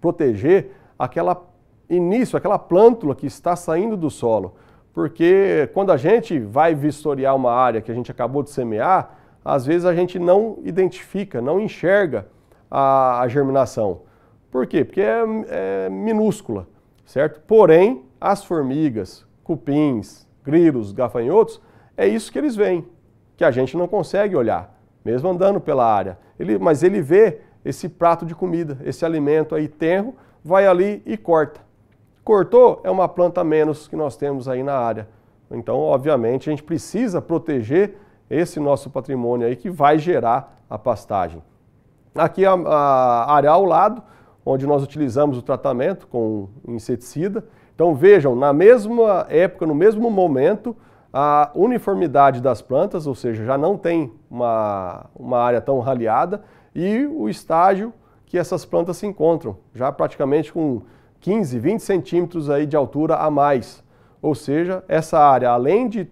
proteger aquela início, aquela plântula que está saindo do solo. Porque quando a gente vai vistoriar uma área que a gente acabou de semear, às vezes a gente não identifica, não enxerga a, a germinação. Por quê? Porque é, é minúscula, certo? Porém, as formigas, cupins, grilos, gafanhotos, é isso que eles veem, que a gente não consegue olhar, mesmo andando pela área. Ele, mas ele vê esse prato de comida, esse alimento aí tenro, vai ali e corta. Cortou é uma planta menos que nós temos aí na área. Então, obviamente, a gente precisa proteger esse nosso patrimônio aí que vai gerar a pastagem. Aqui é a, a área ao lado, onde nós utilizamos o tratamento com inseticida, então vejam, na mesma época, no mesmo momento, a uniformidade das plantas, ou seja, já não tem uma, uma área tão raleada, e o estágio que essas plantas se encontram, já praticamente com 15, 20 centímetros aí de altura a mais. Ou seja, essa área, além de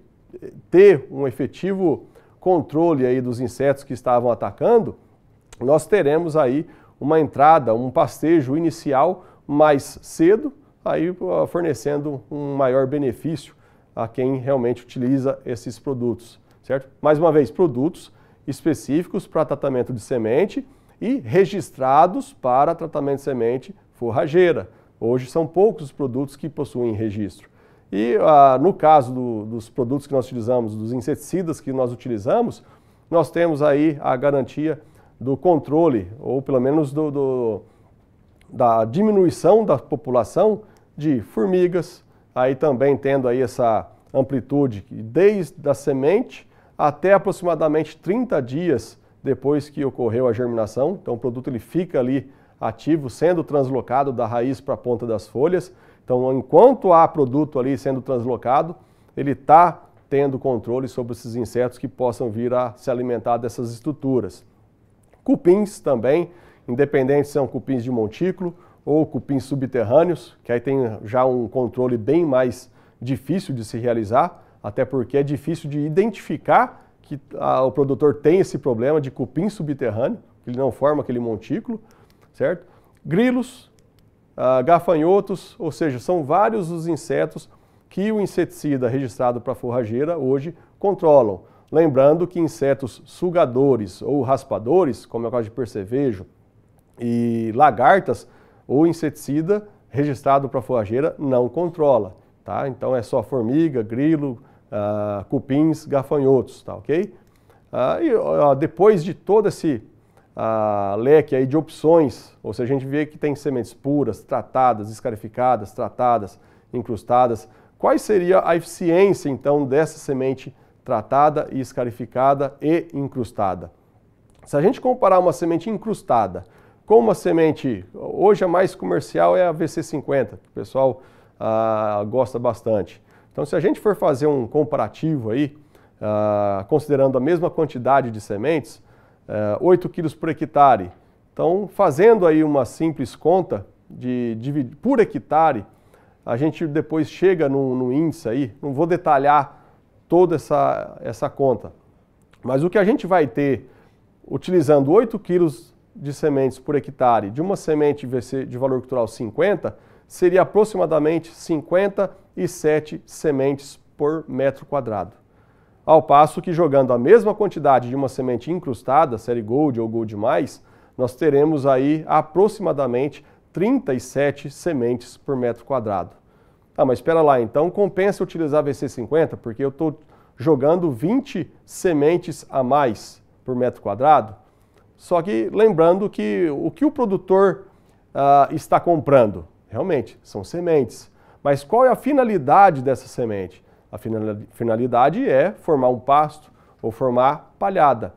ter um efetivo controle aí dos insetos que estavam atacando, nós teremos aí uma entrada, um pastejo inicial mais cedo, aí fornecendo um maior benefício a quem realmente utiliza esses produtos, certo? Mais uma vez, produtos específicos para tratamento de semente e registrados para tratamento de semente forrageira. Hoje são poucos os produtos que possuem registro. E ah, no caso do, dos produtos que nós utilizamos, dos inseticidas que nós utilizamos, nós temos aí a garantia do controle, ou pelo menos do, do da diminuição da população de formigas, aí também tendo aí essa amplitude desde a semente até aproximadamente 30 dias depois que ocorreu a germinação. Então o produto ele fica ali ativo, sendo translocado da raiz para a ponta das folhas. Então enquanto há produto ali sendo translocado, ele está tendo controle sobre esses insetos que possam vir a se alimentar dessas estruturas. Cupins também, independente se são cupins de montículo ou cupins subterrâneos, que aí tem já um controle bem mais difícil de se realizar, até porque é difícil de identificar que a, o produtor tem esse problema de cupim subterrâneo, que ele não forma aquele montículo, certo? Grilos, ah, gafanhotos, ou seja, são vários os insetos que o inseticida registrado para forrageira hoje controlam. Lembrando que insetos sugadores ou raspadores, como é o caso de percevejo, e lagartas, o inseticida registrado para forrageira não controla, tá? Então é só formiga, grilo, ah, cupins, gafanhotos, tá ok? Ah, e depois de todo esse ah, leque aí de opções, ou seja, a gente vê que tem sementes puras, tratadas, escarificadas, tratadas, incrustadas, quais seria a eficiência então dessa semente tratada e escarificada e incrustada? Se a gente comparar uma semente incrustada com uma semente, hoje a é mais comercial é a VC50, que o pessoal ah, gosta bastante. Então, se a gente for fazer um comparativo aí, ah, considerando a mesma quantidade de sementes, ah, eh, 8 quilos por hectare. Então, fazendo aí uma simples conta de, de por hectare, a gente depois chega no, no índice aí, não vou detalhar toda essa, essa conta, mas o que a gente vai ter utilizando 8 quilos de sementes por hectare de uma semente de valor cultural 50 seria aproximadamente 57 sementes por metro quadrado. Ao passo que jogando a mesma quantidade de uma semente incrustada, série Gold ou Gold+, nós teremos aí aproximadamente 37 sementes por metro quadrado. Ah, mas espera lá, então compensa utilizar VC50 porque eu estou jogando 20 sementes a mais por metro quadrado? Só que lembrando que o que o produtor uh, está comprando, realmente, são sementes. Mas qual é a finalidade dessa semente? A finalidade é formar um pasto ou formar palhada.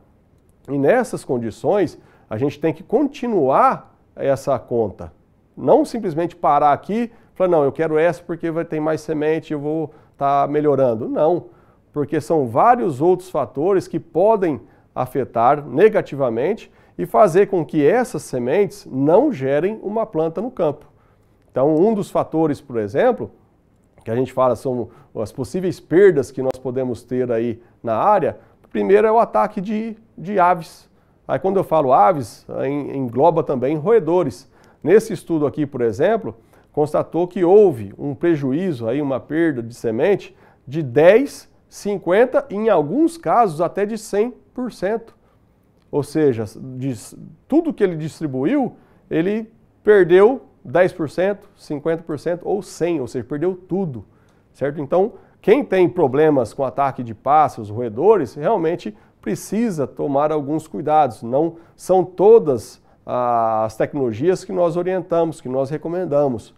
E nessas condições, a gente tem que continuar essa conta. Não simplesmente parar aqui e falar, não, eu quero essa porque vai ter mais semente, eu vou estar tá melhorando. Não, porque são vários outros fatores que podem afetar negativamente e fazer com que essas sementes não gerem uma planta no campo. Então, um dos fatores, por exemplo, que a gente fala são as possíveis perdas que nós podemos ter aí na área, primeiro é o ataque de, de aves. Aí quando eu falo aves, engloba também roedores. Nesse estudo aqui, por exemplo, constatou que houve um prejuízo, aí uma perda de semente de 10, 50 e em alguns casos até de 100 ou seja, tudo que ele distribuiu, ele perdeu 10%, 50% ou 100%, ou seja, perdeu tudo, certo? Então, quem tem problemas com ataque de pássaros, roedores, realmente precisa tomar alguns cuidados. Não são todas ah, as tecnologias que nós orientamos, que nós recomendamos,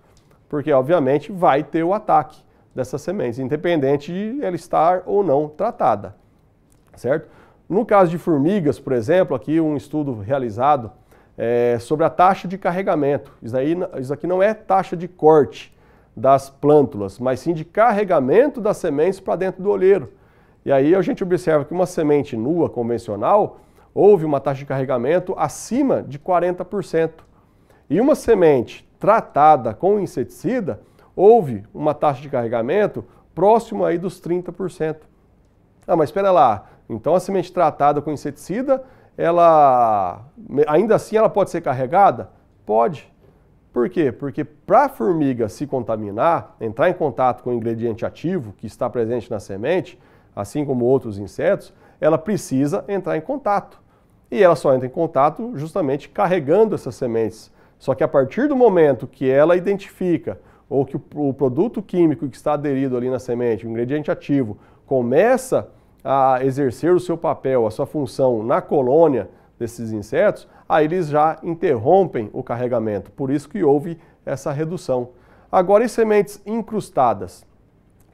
porque obviamente vai ter o ataque dessas sementes, independente de ela estar ou não tratada, certo? No caso de formigas, por exemplo, aqui um estudo realizado é, sobre a taxa de carregamento. Isso, isso aqui não é taxa de corte das plântulas, mas sim de carregamento das sementes para dentro do olheiro. E aí a gente observa que uma semente nua convencional houve uma taxa de carregamento acima de 40%. E uma semente tratada com inseticida houve uma taxa de carregamento próximo aí dos 30%. Ah, mas espera lá, então a semente tratada com inseticida, ela ainda assim ela pode ser carregada? Pode. Por quê? Porque para a formiga se contaminar, entrar em contato com o ingrediente ativo que está presente na semente, assim como outros insetos, ela precisa entrar em contato. E ela só entra em contato justamente carregando essas sementes. Só que a partir do momento que ela identifica ou que o produto químico que está aderido ali na semente, o ingrediente ativo, começa a a exercer o seu papel, a sua função na colônia desses insetos, aí eles já interrompem o carregamento, por isso que houve essa redução. Agora, e sementes incrustadas?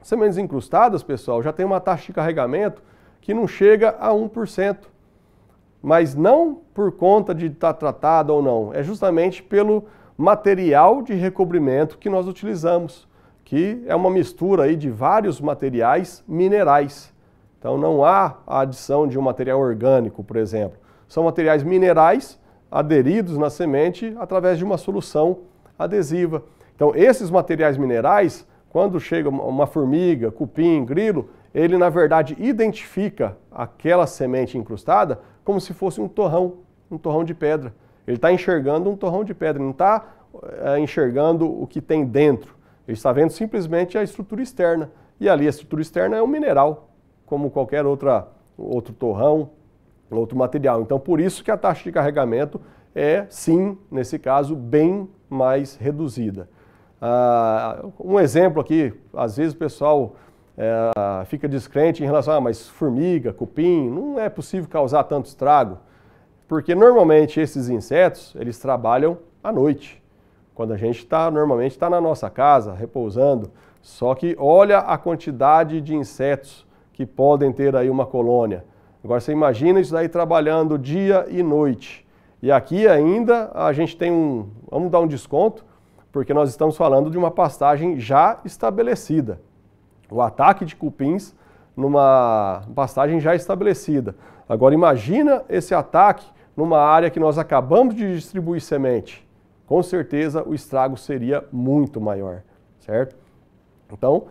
Sementes incrustadas, pessoal, já tem uma taxa de carregamento que não chega a 1%. Mas não por conta de estar tá tratada ou não, é justamente pelo material de recobrimento que nós utilizamos, que é uma mistura aí de vários materiais minerais. Então não há a adição de um material orgânico, por exemplo. São materiais minerais aderidos na semente através de uma solução adesiva. Então esses materiais minerais, quando chega uma formiga, cupim, grilo, ele na verdade identifica aquela semente incrustada como se fosse um torrão, um torrão de pedra. Ele está enxergando um torrão de pedra, não está é, eh, enxergando o que tem dentro. Ele está vendo simplesmente a estrutura externa. E ali a estrutura externa é um mineral, como qualquer outra, outro torrão, outro material. Então, por isso que a taxa de carregamento é, sim, nesse caso, bem mais reduzida. Ah, um exemplo aqui, às vezes o pessoal é, fica descrente em relação a ah, formiga, cupim, não é possível causar tanto estrago, porque normalmente esses insetos, eles trabalham à noite, quando a gente está, normalmente está na nossa casa, repousando, só que olha a quantidade de insetos que podem ter aí uma colônia. Agora você imagina isso daí trabalhando dia e noite. E aqui ainda a gente tem um, vamos dar um desconto, porque nós estamos falando de uma pastagem já estabelecida. O ataque de cupins numa pastagem já estabelecida. Agora imagina esse ataque numa área que nós acabamos de distribuir semente. Com certeza o estrago seria muito maior, certo? Então,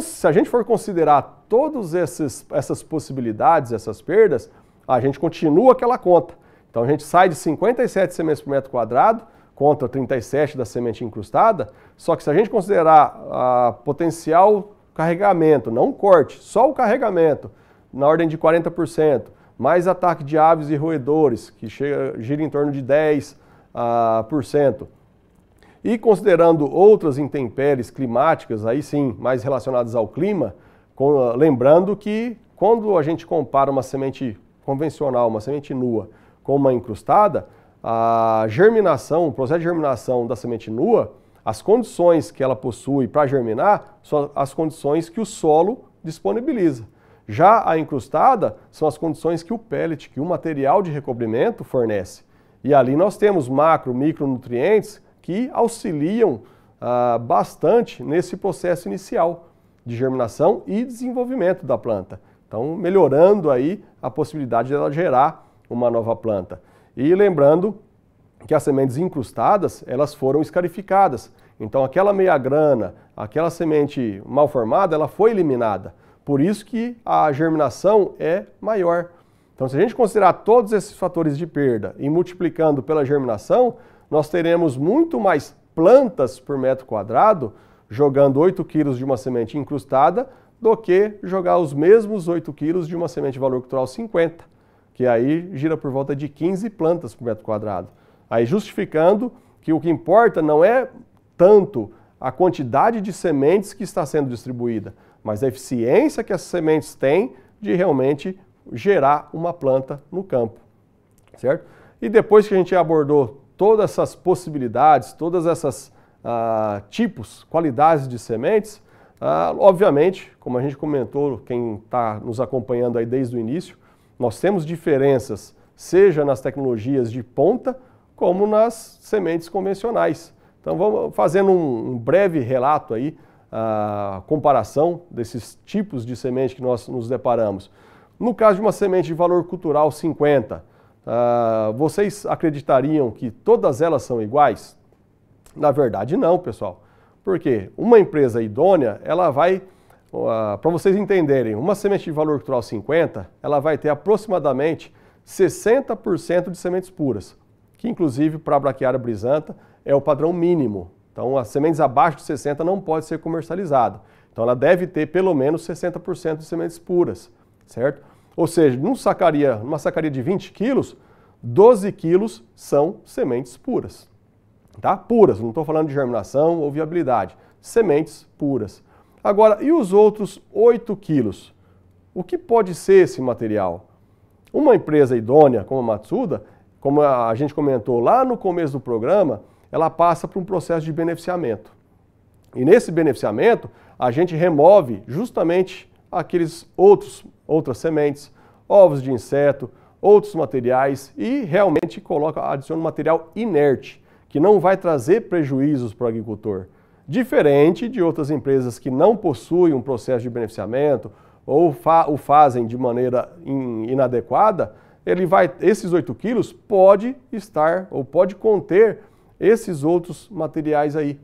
se a gente for considerar todas essas possibilidades, essas perdas, a gente continua aquela conta. Então a gente sai de 57 sementes por metro quadrado contra 37 da semente incrustada, só que se a gente considerar a potencial carregamento, não corte, só o carregamento, na ordem de 40%, mais ataque de aves e roedores, que chega, gira em torno de 10%, uh, ah, por cento, e considerando outras intempéries climáticas, aí sim, mais relacionadas ao clima, com, lembrando que quando a gente compara uma semente convencional, uma semente nua, com uma encrustada a germinação, o processo de germinação da semente nua, as condições que ela possui para germinar são as condições que o solo disponibiliza. Já a encrustada são as condições que o pellet, que o material de recobrimento fornece. E ali nós temos macro, micronutrientes que auxiliam ah, bastante nesse processo inicial de germinação e desenvolvimento da planta. Então, melhorando aí a possibilidade dela gerar uma nova planta. E lembrando que as sementes incrustadas, elas foram escarificadas. Então, aquela meia grana, aquela semente mal formada, ela foi eliminada. Por isso que a germinação é maior. Então, se a gente considerar todos esses fatores de perda e multiplicando pela germinação, nós teremos muito mais plantas por metro quadrado, jogando 8 quilos de uma semente incrustada, do que jogar os mesmos 8 quilos de uma semente valor cultural 50, que aí gira por volta de 15 plantas por metro quadrado. Aí justificando que o que importa não é tanto a quantidade de sementes que está sendo distribuída, mas a eficiência que essas sementes têm de realmente gerar uma planta no campo, certo? E depois que a gente abordou todas essas possibilidades, todas essas ah, tipos, qualidades de sementes, ah, obviamente, como a gente comentou, quem está nos acompanhando aí desde o início, nós temos diferenças, seja nas tecnologias de ponta, como nas sementes convencionais. Então, vamos fazendo um, um breve relato aí, a ah, comparação desses tipos de semente que nós nos deparamos. No caso de uma semente de valor cultural 50, Uh, vocês acreditariam que todas elas são iguais? Na verdade, não, pessoal. Porque uma empresa idônea, ela vai, uh, ah, para vocês entenderem, uma semente de valor cultural 50, ela vai ter aproximadamente 60% de sementes puras, que inclusive para a braquiária brisanta é o padrão mínimo. Então, as sementes abaixo de 60 não pode ser comercializada. Então, ela deve ter pelo menos 60% de sementes puras, certo? Ou seja, sacaria, numa sacaria de 20 quilos, 12 quilos são sementes puras. Tá? Puras, não estou falando de germinação ou viabilidade. Sementes puras. Agora, e os outros 8 quilos? O que pode ser esse material? Uma empresa idônea como a Matsuda, como a gente comentou lá no começo do programa, ela passa por um processo de beneficiamento. E nesse beneficiamento, a gente remove justamente aqueles outros outras sementes, ovos de inseto, outros materiais e realmente coloca, adiciona um material inerte, que não vai trazer prejuízos para o agricultor. Diferente de outras empresas que não possuem um processo de beneficiamento ou fa o fazem de maneira inadequada, ele vai, esses 8 quilos pode estar ou pode conter esses outros materiais aí.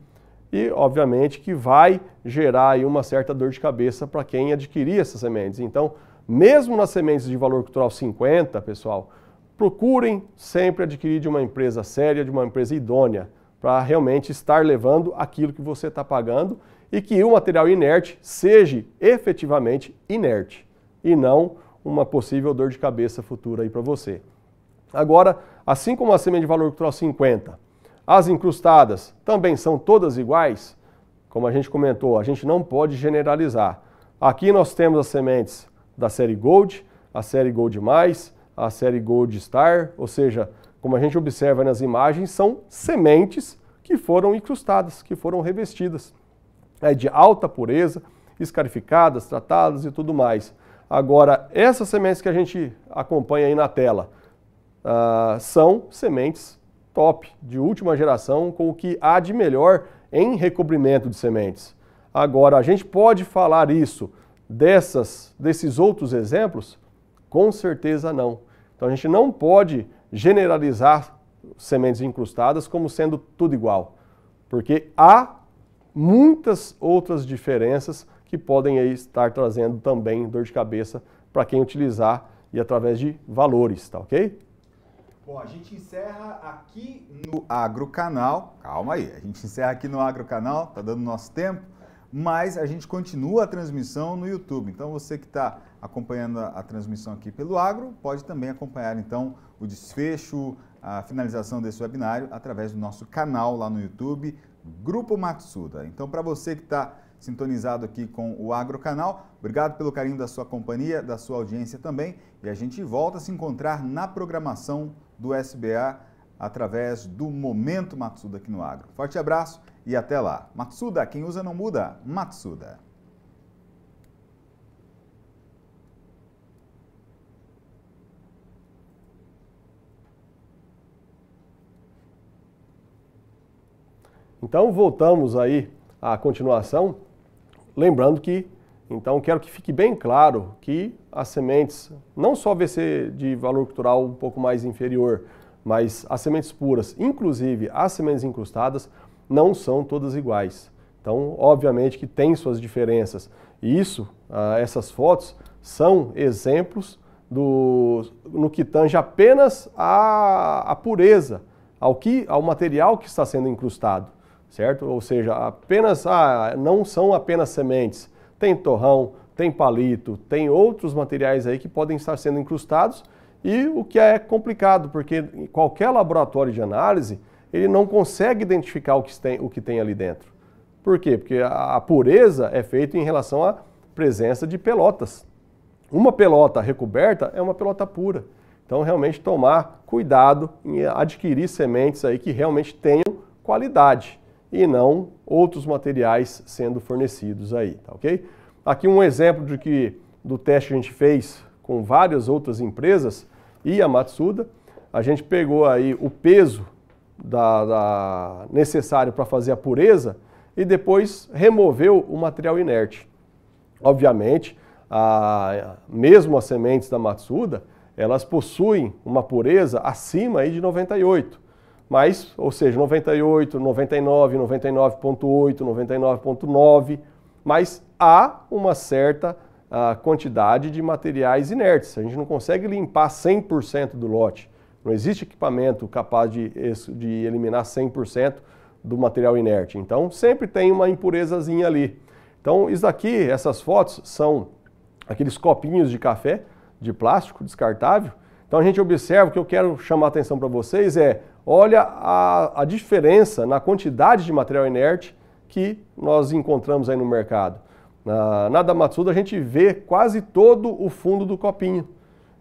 E, obviamente, que vai gerar uma certa dor de cabeça para quem adquirir essas sementes. Então, mesmo nas sementes de valor cultural 50, pessoal, procurem sempre adquirir de uma empresa séria, de uma empresa idônea, para realmente estar levando aquilo que você está pagando e que o material inerte seja efetivamente inerte e não uma possível dor de cabeça futura aí para você. Agora, assim como a semente de valor cultural 50, as incrustadas também são todas iguais? Como a gente comentou, a gente não pode generalizar. Aqui nós temos as sementes da série Gold, a série Gold+, mais, a série Gold Star, ou seja, como a gente observa nas imagens, são sementes que foram incrustadas, que foram revestidas, é de alta pureza, escarificadas, tratadas e tudo mais. Agora, essas sementes que a gente acompanha aí na tela uh, são sementes top, de última geração, com o que há de melhor em recobrimento de sementes. Agora, a gente pode falar isso dessas, desses outros exemplos? Com certeza não. Então a gente não pode generalizar sementes incrustadas como sendo tudo igual, porque há muitas outras diferenças que podem estar trazendo também dor de cabeça para quem utilizar e através de valores, tá ok? Bom, a gente encerra aqui no Agro Canal. Calma aí, a gente encerra aqui no Agro Canal, tá dando nosso tempo mas a gente continua a transmissão no YouTube. Então você que está acompanhando a, a transmissão aqui pelo Agro, pode também acompanhar então o desfecho, a finalização desse webinário através do nosso canal lá no YouTube, Grupo Matsuda. Então para você que está sintonizado aqui com o Agro Canal. Obrigado pelo carinho da sua companhia, da sua audiência também. E a gente volta a se encontrar na programação do SBA através do Momento Matsuda aqui no Agro. Forte abraço e até lá. Matsuda, quem usa não muda. Matsuda. Então voltamos aí à continuação, lembrando que então quero que fique bem claro que as sementes não só vai ser de valor cultural um pouco mais inferior, mas as sementes puras, inclusive as sementes incrustadas, não são todas iguais. Então, obviamente que tem suas diferenças. E isso, ah, essas fotos, são exemplos do, no que tange apenas à, pureza, ao, que, ao material que está sendo incrustado, certo? Ou seja, apenas ah, não são apenas sementes, tem torrão, tem palito, tem outros materiais aí que podem estar sendo incrustados e o que é complicado, porque qualquer laboratório de análise, ele não consegue identificar o que tem, o que tem ali dentro. Por quê? Porque a, a pureza é feita em relação à presença de pelotas. Uma pelota recoberta é uma pelota pura. Então, realmente tomar cuidado em adquirir sementes aí que realmente tenham qualidade e não outros materiais sendo fornecidos aí, tá ok? Aqui um exemplo de que, do teste que a gente fez com várias outras empresas e a Matsuda. A gente pegou aí o peso da, da necessário para fazer a pureza e depois removeu o material inerte. Obviamente, a, mesmo as sementes da Matsuda, elas possuem uma pureza acima aí de 98. Mas, ou seja, 98, 99, 99.8, 99.9, mas há uma certa a quantidade de materiais inertes. A gente não consegue limpar 100% do lote. Não existe equipamento capaz de, de eliminar 100% do material inerte. Então, sempre tem uma impurezazinha ali. Então, isso daqui, essas fotos, são aqueles copinhos de café de plástico descartável. Então, a gente observa, o que eu quero chamar a atenção para vocês é, olha a, a diferença na quantidade de material inerte que nós encontramos aí no mercado. Na, na Damatsuda a gente vê quase todo o fundo do copinho.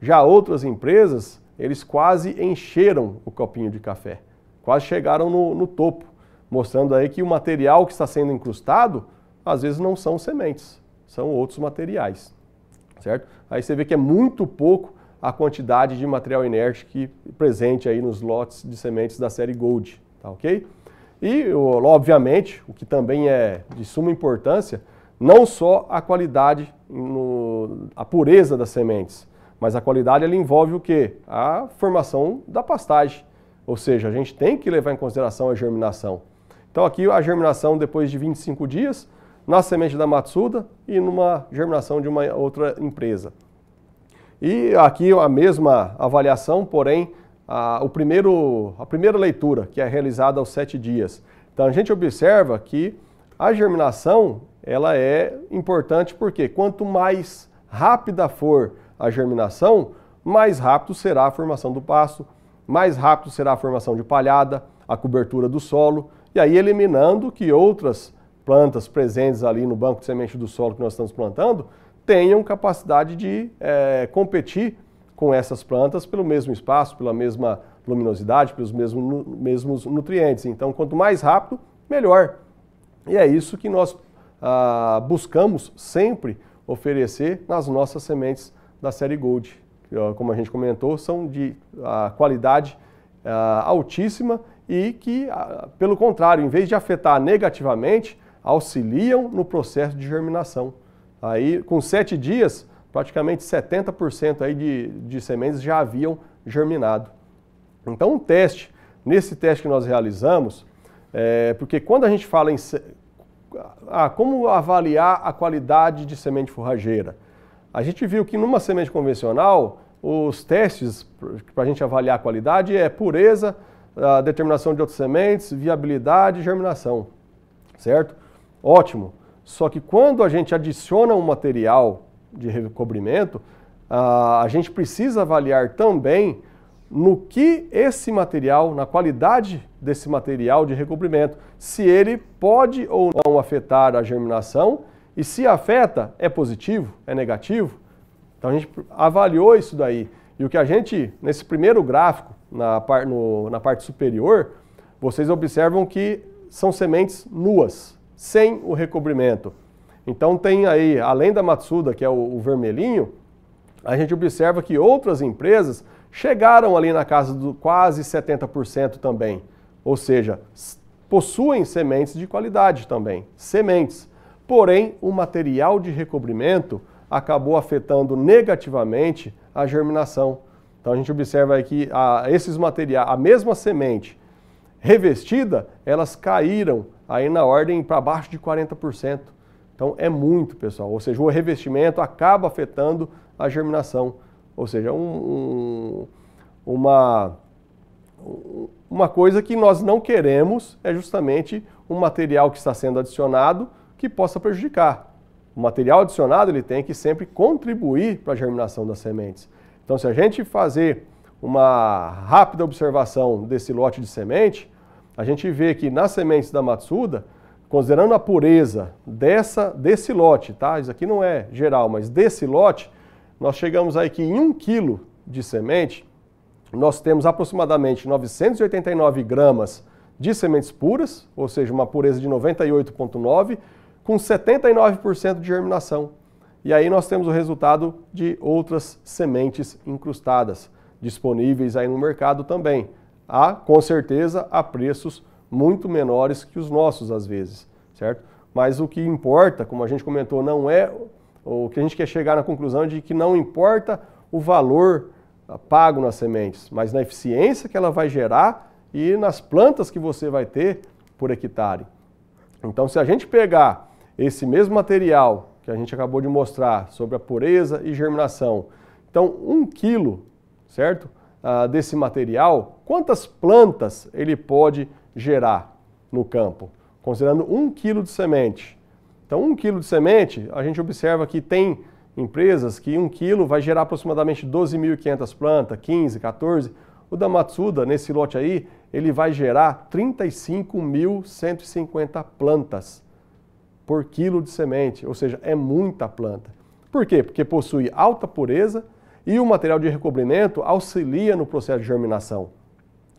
Já outras empresas, eles quase encheram o copinho de café, quase chegaram no, no topo, mostrando aí que o material que está sendo incrustado, às vezes não são sementes, são outros materiais, certo? Aí você vê que é muito pouco a quantidade de material inerte que presente aí nos lotes de sementes da série Gold, tá ok? E, obviamente, o que também é de suma importância não só a qualidade, no, a pureza das sementes, mas a qualidade ela envolve o quê? A formação da pastagem. Ou seja, a gente tem que levar em consideração a germinação. Então aqui a germinação depois de 25 dias, na semente da Matsuda e numa germinação de uma outra empresa. E aqui a mesma avaliação, porém, a, o primeiro, a primeira leitura, que é realizada aos sete dias. Então a gente observa que a germinação ela é importante porque quanto mais rápida for a germinação, mais rápido será a formação do pasto, mais rápido será a formação de palhada, a cobertura do solo, e aí eliminando que outras plantas presentes ali no banco de semente do solo que nós estamos plantando tenham capacidade de é, competir com essas plantas pelo mesmo espaço, pela mesma luminosidade, pelos mesmos, mesmos nutrientes. Então, quanto mais rápido, melhor. E é isso que nós ah, buscamos sempre oferecer nas nossas sementes da série Gold. como a gente comentou, são de ah, qualidade ah, altíssima e que, ah, pelo contrário, em vez de afetar negativamente, auxiliam no processo de germinação. Aí, com sete dias, praticamente 70% aí de, de sementes já haviam germinado. Então, um teste, nesse teste que nós realizamos, é, porque quando a gente fala em ah, como avaliar a qualidade de semente forrageira? A gente viu que numa semente convencional, os testes para a gente avaliar a qualidade é pureza, determinação de outras sementes, viabilidade e germinação, certo? Ótimo. Só que quando a gente adiciona um material de recobrimento, a gente precisa avaliar também no que esse material, na qualidade desse material de recobrimento, se ele pode ou não afetar a germinação e se afeta, é positivo, é negativo? Então a gente avaliou isso daí. E o que a gente, nesse primeiro gráfico, na, par, no, na parte superior, vocês observam que são sementes nuas, sem o recobrimento. Então tem aí, além da Matsuda, que é o, o vermelhinho, a gente observa que outras empresas chegaram ali na casa do quase 70% também. Ou seja, possuem sementes de qualidade também, sementes. Porém, o material de recobrimento acabou afetando negativamente a germinação. Então a gente observa aqui a, esses materiais, a mesma semente revestida, elas caíram aí na ordem para baixo de 40%. Então é muito, pessoal. Ou seja, o revestimento acaba afetando a germinação. Ou seja, um, um, uma uma coisa que nós não queremos é justamente um material que está sendo adicionado que possa prejudicar. O material adicionado ele tem que sempre contribuir para a germinação das sementes. Então, se a gente fazer uma rápida observação desse lote de semente, a gente vê que nas sementes da Matsuda, considerando a pureza dessa, desse lote, tá? Isso aqui não é geral, mas desse lote, nós chegamos aí que em um quilo de semente, nós temos aproximadamente 989 gramas de sementes puras, ou seja, uma pureza de 98,9, com 79% de germinação. E aí nós temos o resultado de outras sementes incrustadas, disponíveis aí no mercado também, a, com certeza, a preços muito menores que os nossos às vezes, certo? Mas o que importa, como a gente comentou, não é o que a gente quer chegar na conclusão de que não importa o valor pago nas sementes, mas na eficiência que ela vai gerar e nas plantas que você vai ter por hectare. Então, se a gente pegar esse mesmo material que a gente acabou de mostrar sobre a pureza e germinação, então um quilo, certo, ah, desse material, quantas plantas ele pode gerar no campo? Considerando um quilo de semente. Então, um quilo de semente, a gente observa que tem empresas que um quilo vai gerar aproximadamente 12.500 plantas, 15, 14. O da Matsuda, nesse lote aí, ele vai gerar 35.150 plantas por quilo de semente, ou seja, é muita planta. Por quê? Porque possui alta pureza e o material de recobrimento auxilia no processo de germinação.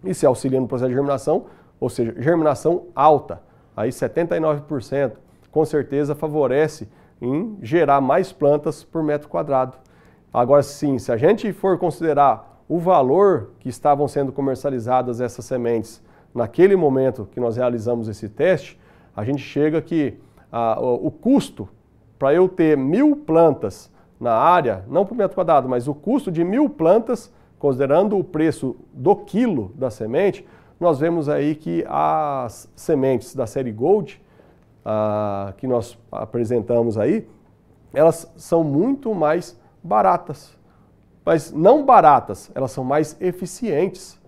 E se auxilia no processo de germinação, ou seja, germinação alta, aí 79%, com certeza favorece em gerar mais plantas por metro quadrado. Agora sim, se a gente for considerar o valor que estavam sendo comercializadas essas sementes naquele momento que nós realizamos esse teste, a gente chega que ah, o custo para eu ter mil plantas na área, não por metro quadrado, mas o custo de mil plantas, considerando o preço do quilo da semente, nós vemos aí que as sementes da série Gold, ah, que nós apresentamos aí, elas são muito mais baratas. Mas não baratas, elas são mais eficientes.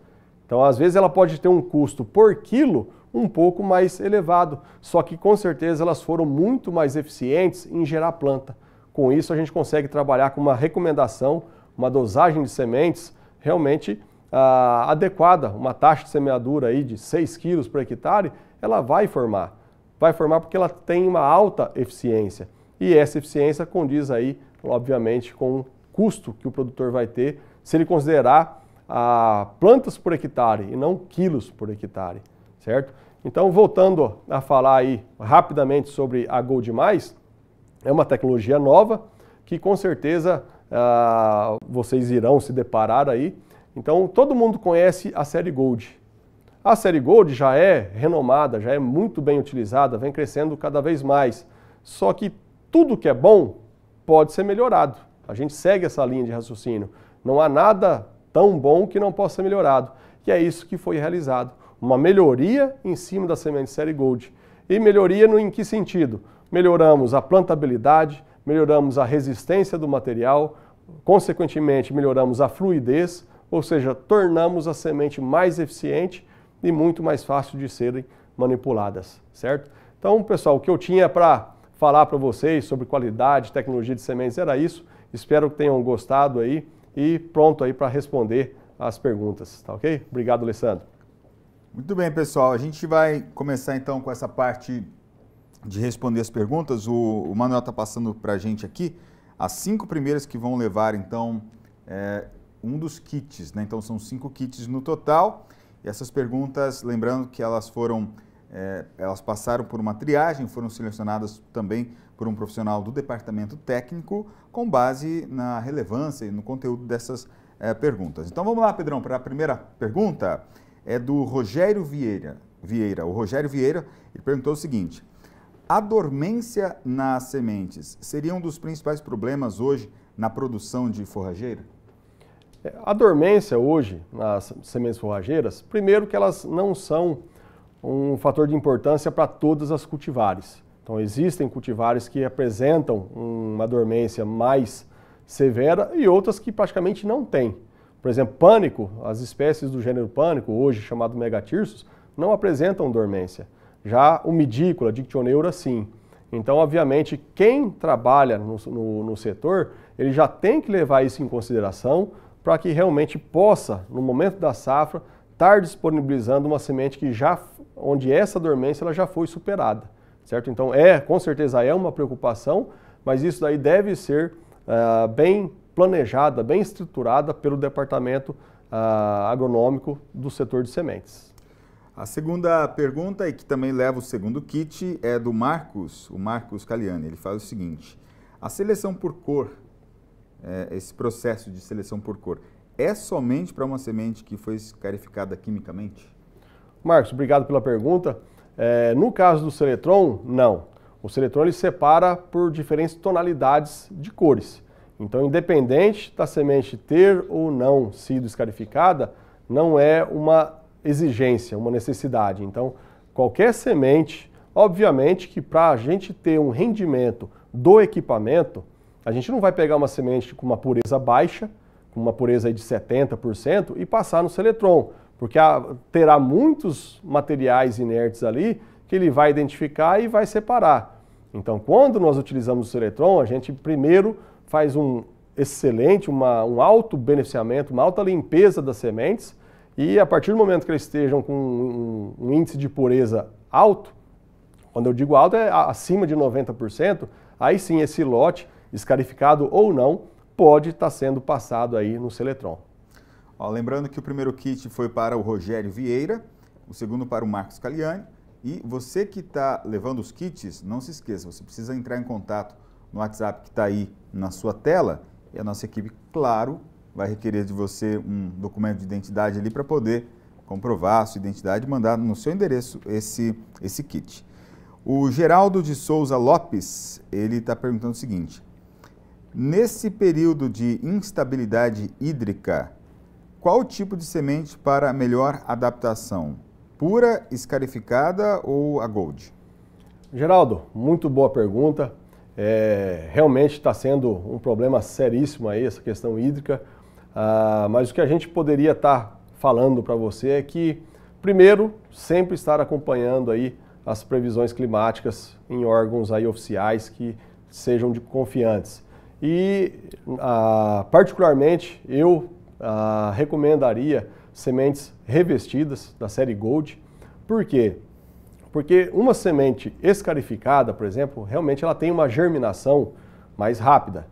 Então, às vezes, ela pode ter um custo por quilo um pouco mais elevado, só que com certeza elas foram muito mais eficientes em gerar planta. Com isso, a gente consegue trabalhar com uma recomendação, uma dosagem de sementes realmente ah, adequada. Uma taxa de semeadura aí de 6 quilos por hectare, ela vai formar vai formar porque ela tem uma alta eficiência. E essa eficiência condiz aí, obviamente, com o custo que o produtor vai ter se ele considerar a ah, plantas por hectare e não quilos por hectare, certo? Então, voltando a falar aí rapidamente sobre a Gold+, é uma tecnologia nova que com certeza ah, vocês irão se deparar aí. Então, todo mundo conhece a série Gold, a série Gold já é renomada, já é muito bem utilizada, vem crescendo cada vez mais. Só que tudo que é bom pode ser melhorado. A gente segue essa linha de raciocínio. Não há nada tão bom que não possa ser melhorado. E é isso que foi realizado. Uma melhoria em cima da semente série Gold. E melhoria no, em que sentido? Melhoramos a plantabilidade, melhoramos a resistência do material, consequentemente melhoramos a fluidez, ou seja, tornamos a semente mais eficiente e muito mais fácil de serem manipuladas, certo? Então, pessoal, o que eu tinha para falar para vocês sobre qualidade, tecnologia de sementes era isso. Espero que tenham gostado aí e pronto aí para responder as perguntas, tá ok? Obrigado, Alessandro. Muito bem, pessoal. A gente vai começar então com essa parte de responder as perguntas. O, o Manuel está passando para a gente aqui as cinco primeiras que vão levar então é, um dos kits, né? Então são cinco kits no total. E essas perguntas, lembrando que elas foram, é, elas passaram por uma triagem, foram selecionadas também por um profissional do departamento técnico, com base na relevância e no conteúdo dessas é, perguntas. Então vamos lá, Pedrão, para a primeira pergunta, é do Rogério Vieira. Vieira. O Rogério Vieira ele perguntou o seguinte: a dormência nas sementes seria um dos principais problemas hoje na produção de forrageira? A dormência hoje nas sementes forrageiras, primeiro que elas não são um fator de importância para todas as cultivares. Então existem cultivares que apresentam uma dormência mais severa e outras que praticamente não têm. Por exemplo, pânico, as espécies do gênero pânico, hoje chamado megatirsus, não apresentam dormência. Já o midícula, dictioneura, sim. Então, obviamente, quem trabalha no, no, no setor, ele já tem que levar isso em consideração, para que realmente possa, no momento da safra, estar disponibilizando uma semente que já, onde essa dormência ela já foi superada, certo? Então é, com certeza é uma preocupação, mas isso daí deve ser uh, bem planejada, bem estruturada pelo departamento uh, agronômico do setor de sementes. A segunda pergunta, e que também leva o segundo kit, é do Marcos, o Marcos Caliani. Ele faz o seguinte: a seleção por cor é, esse processo de seleção por cor é somente para uma semente que foi escarificada quimicamente? Marcos, obrigado pela pergunta. É, no caso do Seletron, não. O Seletron ele separa por diferentes tonalidades de cores. Então, independente da semente ter ou não sido escarificada, não é uma exigência, uma necessidade. Então, qualquer semente, obviamente que para a gente ter um rendimento do equipamento, a gente não vai pegar uma semente com uma pureza baixa, com uma pureza de 70% e passar no seletron, porque terá muitos materiais inertes ali que ele vai identificar e vai separar. Então, quando nós utilizamos o seletron, a gente primeiro faz um excelente, uma, um alto beneficiamento, uma alta limpeza das sementes, e a partir do momento que eles estejam com um, um, um índice de pureza alto, quando eu digo alto é acima de 90%, aí sim esse lote escarificado ou não, pode estar tá sendo passado aí no Seletron. Ó, lembrando que o primeiro kit foi para o Rogério Vieira, o segundo para o Marcos Caliani. E você que está levando os kits, não se esqueça, você precisa entrar em contato no WhatsApp que está aí na sua tela. E a nossa equipe, claro, vai requerer de você um documento de identidade ali para poder comprovar a sua identidade e mandar no seu endereço esse, esse kit. O Geraldo de Souza Lopes, ele está perguntando o seguinte, Nesse período de instabilidade hídrica, qual tipo de semente para melhor adaptação? Pura, escarificada ou a Gold? Geraldo, muito boa pergunta. É, realmente está sendo um problema seríssimo aí essa questão hídrica, ah, mas o que a gente poderia estar tá falando para você é que, primeiro, sempre estar acompanhando aí as previsões climáticas em órgãos aí oficiais que sejam de confiantes. E, ah, particularmente, eu ah, recomendaria sementes revestidas da série Gold. Por quê? Porque uma semente escarificada, por exemplo, realmente ela tem uma germinação mais rápida.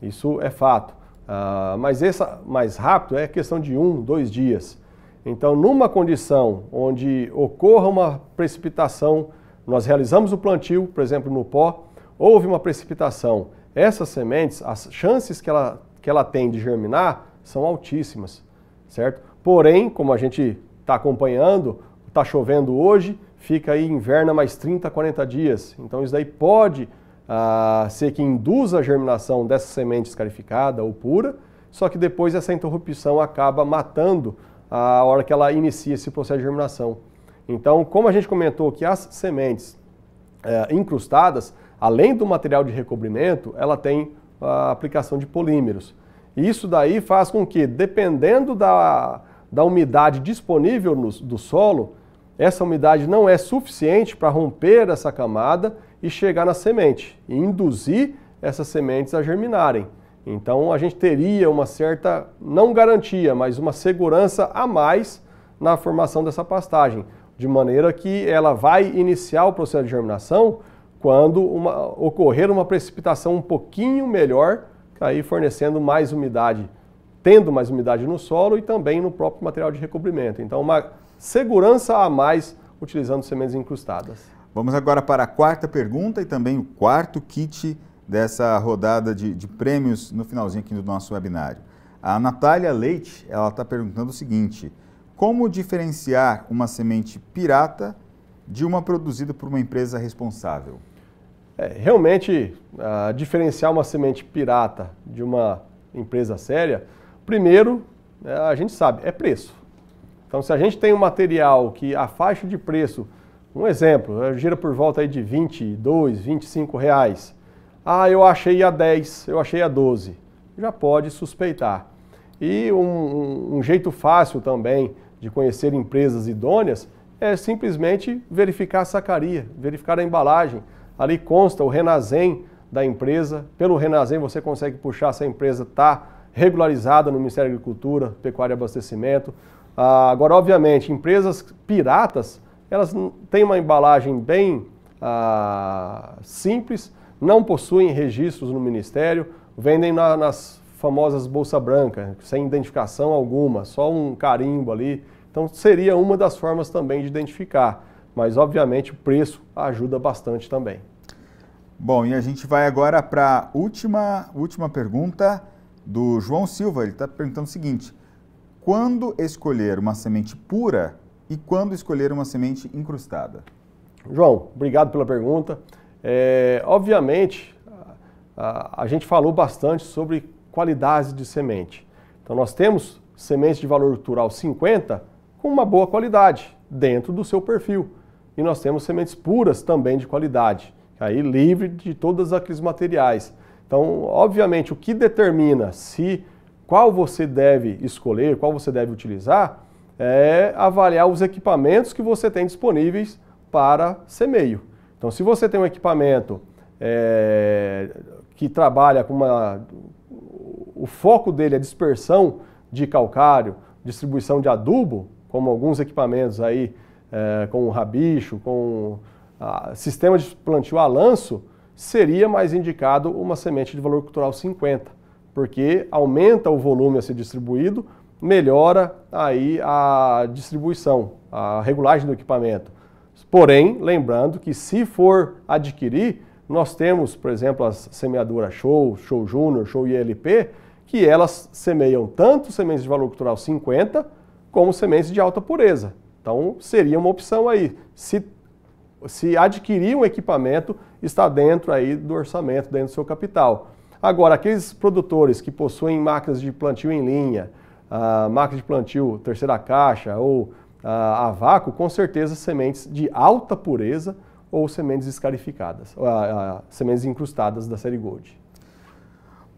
Isso é fato. Ah, mas essa mais rápido é questão de um, dois dias. Então, numa condição onde ocorra uma precipitação, nós realizamos o plantio, por exemplo, no pó, houve uma precipitação essas sementes, as chances que ela, que ela tem de germinar são altíssimas, certo? Porém, como a gente está acompanhando, está chovendo hoje, fica aí inverna mais 30, 40 dias. Então isso daí pode ah, ser que induza a germinação dessa semente escarificada ou pura, só que depois essa interrupção acaba matando a hora que ela inicia esse processo de germinação. Então, como a gente comentou que as sementes é, incrustadas, além do material de recobrimento, ela tem a aplicação de polímeros. Isso daí faz com que, dependendo da, da umidade disponível no, do solo, essa umidade não é suficiente para romper essa camada e chegar na semente e induzir essas sementes a germinarem. Então a gente teria uma certa, não garantia, mas uma segurança a mais na formação dessa pastagem, de maneira que ela vai iniciar o processo de germinação quando uma, ocorrer uma precipitação um pouquinho melhor, aí fornecendo mais umidade, tendo mais umidade no solo e também no próprio material de recobrimento. Então, uma segurança a mais utilizando sementes incrustadas. Vamos agora para a quarta pergunta e também o quarto kit dessa rodada de, de prêmios no finalzinho aqui do nosso webinário. A Natália Leite, ela está perguntando o seguinte, como diferenciar uma semente pirata de uma produzida por uma empresa responsável? É, realmente, ah, diferenciar uma semente pirata de uma empresa séria, primeiro, é, a gente sabe, é preço. Então, se a gente tem um material que a faixa de preço, um exemplo, eh, gira por volta aí de 22, 25 reais. Ah, eu achei a 10, eu achei a 12. Já pode suspeitar. E um, um jeito fácil também de conhecer empresas idôneas é simplesmente verificar a sacaria, verificar a embalagem ali consta o Renazem da empresa. Pelo Renazem você consegue puxar se a empresa está regularizada no Ministério da Agricultura, Pecuária e Abastecimento. Ah, agora, obviamente, empresas piratas, elas têm uma embalagem bem ah, simples, não possuem registros no Ministério, vendem na, nas famosas bolsa branca, sem identificação alguma, só um carimbo ali. Então seria uma das formas também de identificar, mas obviamente o preço ajuda bastante também. Bom, e a gente vai agora para a última, última pergunta do João Silva. Ele está perguntando o seguinte: quando escolher uma semente pura e quando escolher uma semente incrustada? João, obrigado pela pergunta. É, obviamente, a, a, gente falou bastante sobre qualidades de semente. Então, nós temos sementes de valor cultural 50 com uma boa qualidade dentro do seu perfil. E nós temos sementes puras também de qualidade aí livre de todos aqueles materiais. Então, obviamente, o que determina se qual você deve escolher, qual você deve utilizar, é avaliar os equipamentos que você tem disponíveis para semeio. Então, se você tem um equipamento é, que trabalha com uma... O foco dele é dispersão de calcário, distribuição de adubo, como alguns equipamentos aí é, com o rabicho, com sistema de plantio a lanço, seria mais indicado uma semente de valor cultural 50, porque aumenta o volume a ser distribuído, melhora aí a distribuição, a regulagem do equipamento. Porém, lembrando que se for adquirir, nós temos, por exemplo, as semeadoras Show, Show Júnior, Show ILP, que elas semeiam tanto sementes de valor cultural 50 como sementes de alta pureza. Então, seria uma opção aí. Se se adquirir um equipamento está dentro aí do orçamento, dentro do seu capital. Agora, aqueles produtores que possuem máquinas de plantio em linha, ah, máquinas de plantio terceira caixa ou ah, a vácuo, com certeza sementes de alta pureza ou sementes escarificadas, ah, ah, sementes incrustadas da série Gold.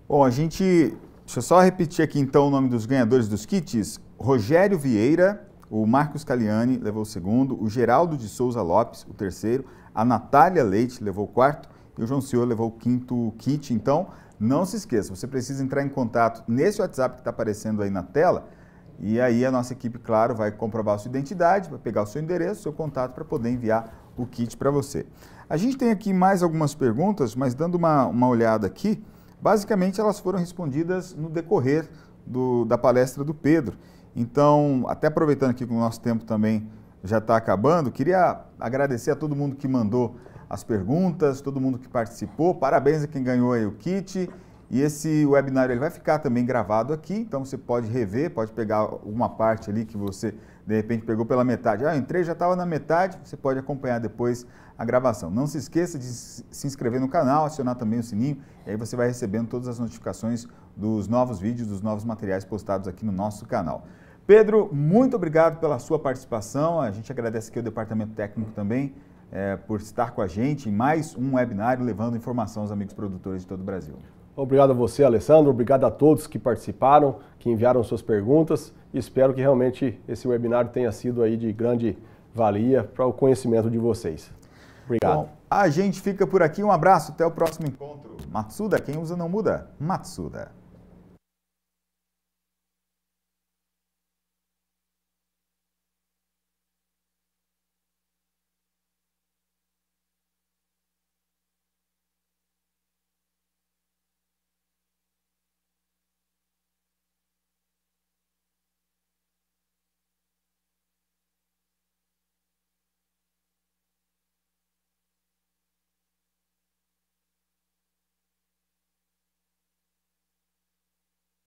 Bom, a gente. Deixa eu só repetir aqui então o nome dos ganhadores dos kits: Rogério Vieira, o Marcos Caliani levou o segundo, o Geraldo de Souza Lopes, o terceiro, a Natália Leite levou o quarto e o João Senhor levou o quinto kit. Então, não se esqueça, você precisa entrar em contato nesse WhatsApp que está aparecendo aí na tela. E aí a nossa equipe, claro, vai comprovar a sua identidade, vai pegar o seu endereço, o seu contato para poder enviar o kit para você. A gente tem aqui mais algumas perguntas, mas dando uma, uma olhada aqui, basicamente elas foram respondidas no decorrer do, da palestra do Pedro. Então, até aproveitando aqui que o nosso tempo também já está acabando, queria agradecer a todo mundo que mandou as perguntas, todo mundo que participou. Parabéns a quem ganhou aí o kit. E esse webinar ele vai ficar também gravado aqui, então você pode rever, pode pegar uma parte ali que você de repente pegou pela metade. Ah, entrei, já estava na metade, você pode acompanhar depois a gravação. Não se esqueça de se inscrever no canal, acionar também o sininho, e aí você vai recebendo todas as notificações dos novos vídeos, dos novos materiais postados aqui no nosso canal. Pedro, muito obrigado pela sua participação. A gente agradece aqui o departamento técnico também é, por estar com a gente em mais um webinário levando informação aos amigos produtores de todo o Brasil. Obrigado a você, Alessandro. Obrigado a todos que participaram, que enviaram suas perguntas. Espero que realmente esse webinário tenha sido aí de grande valia para o conhecimento de vocês. Obrigado. Bom, a gente fica por aqui. Um abraço, até o próximo encontro. Matsuda, quem usa não muda. Matsuda.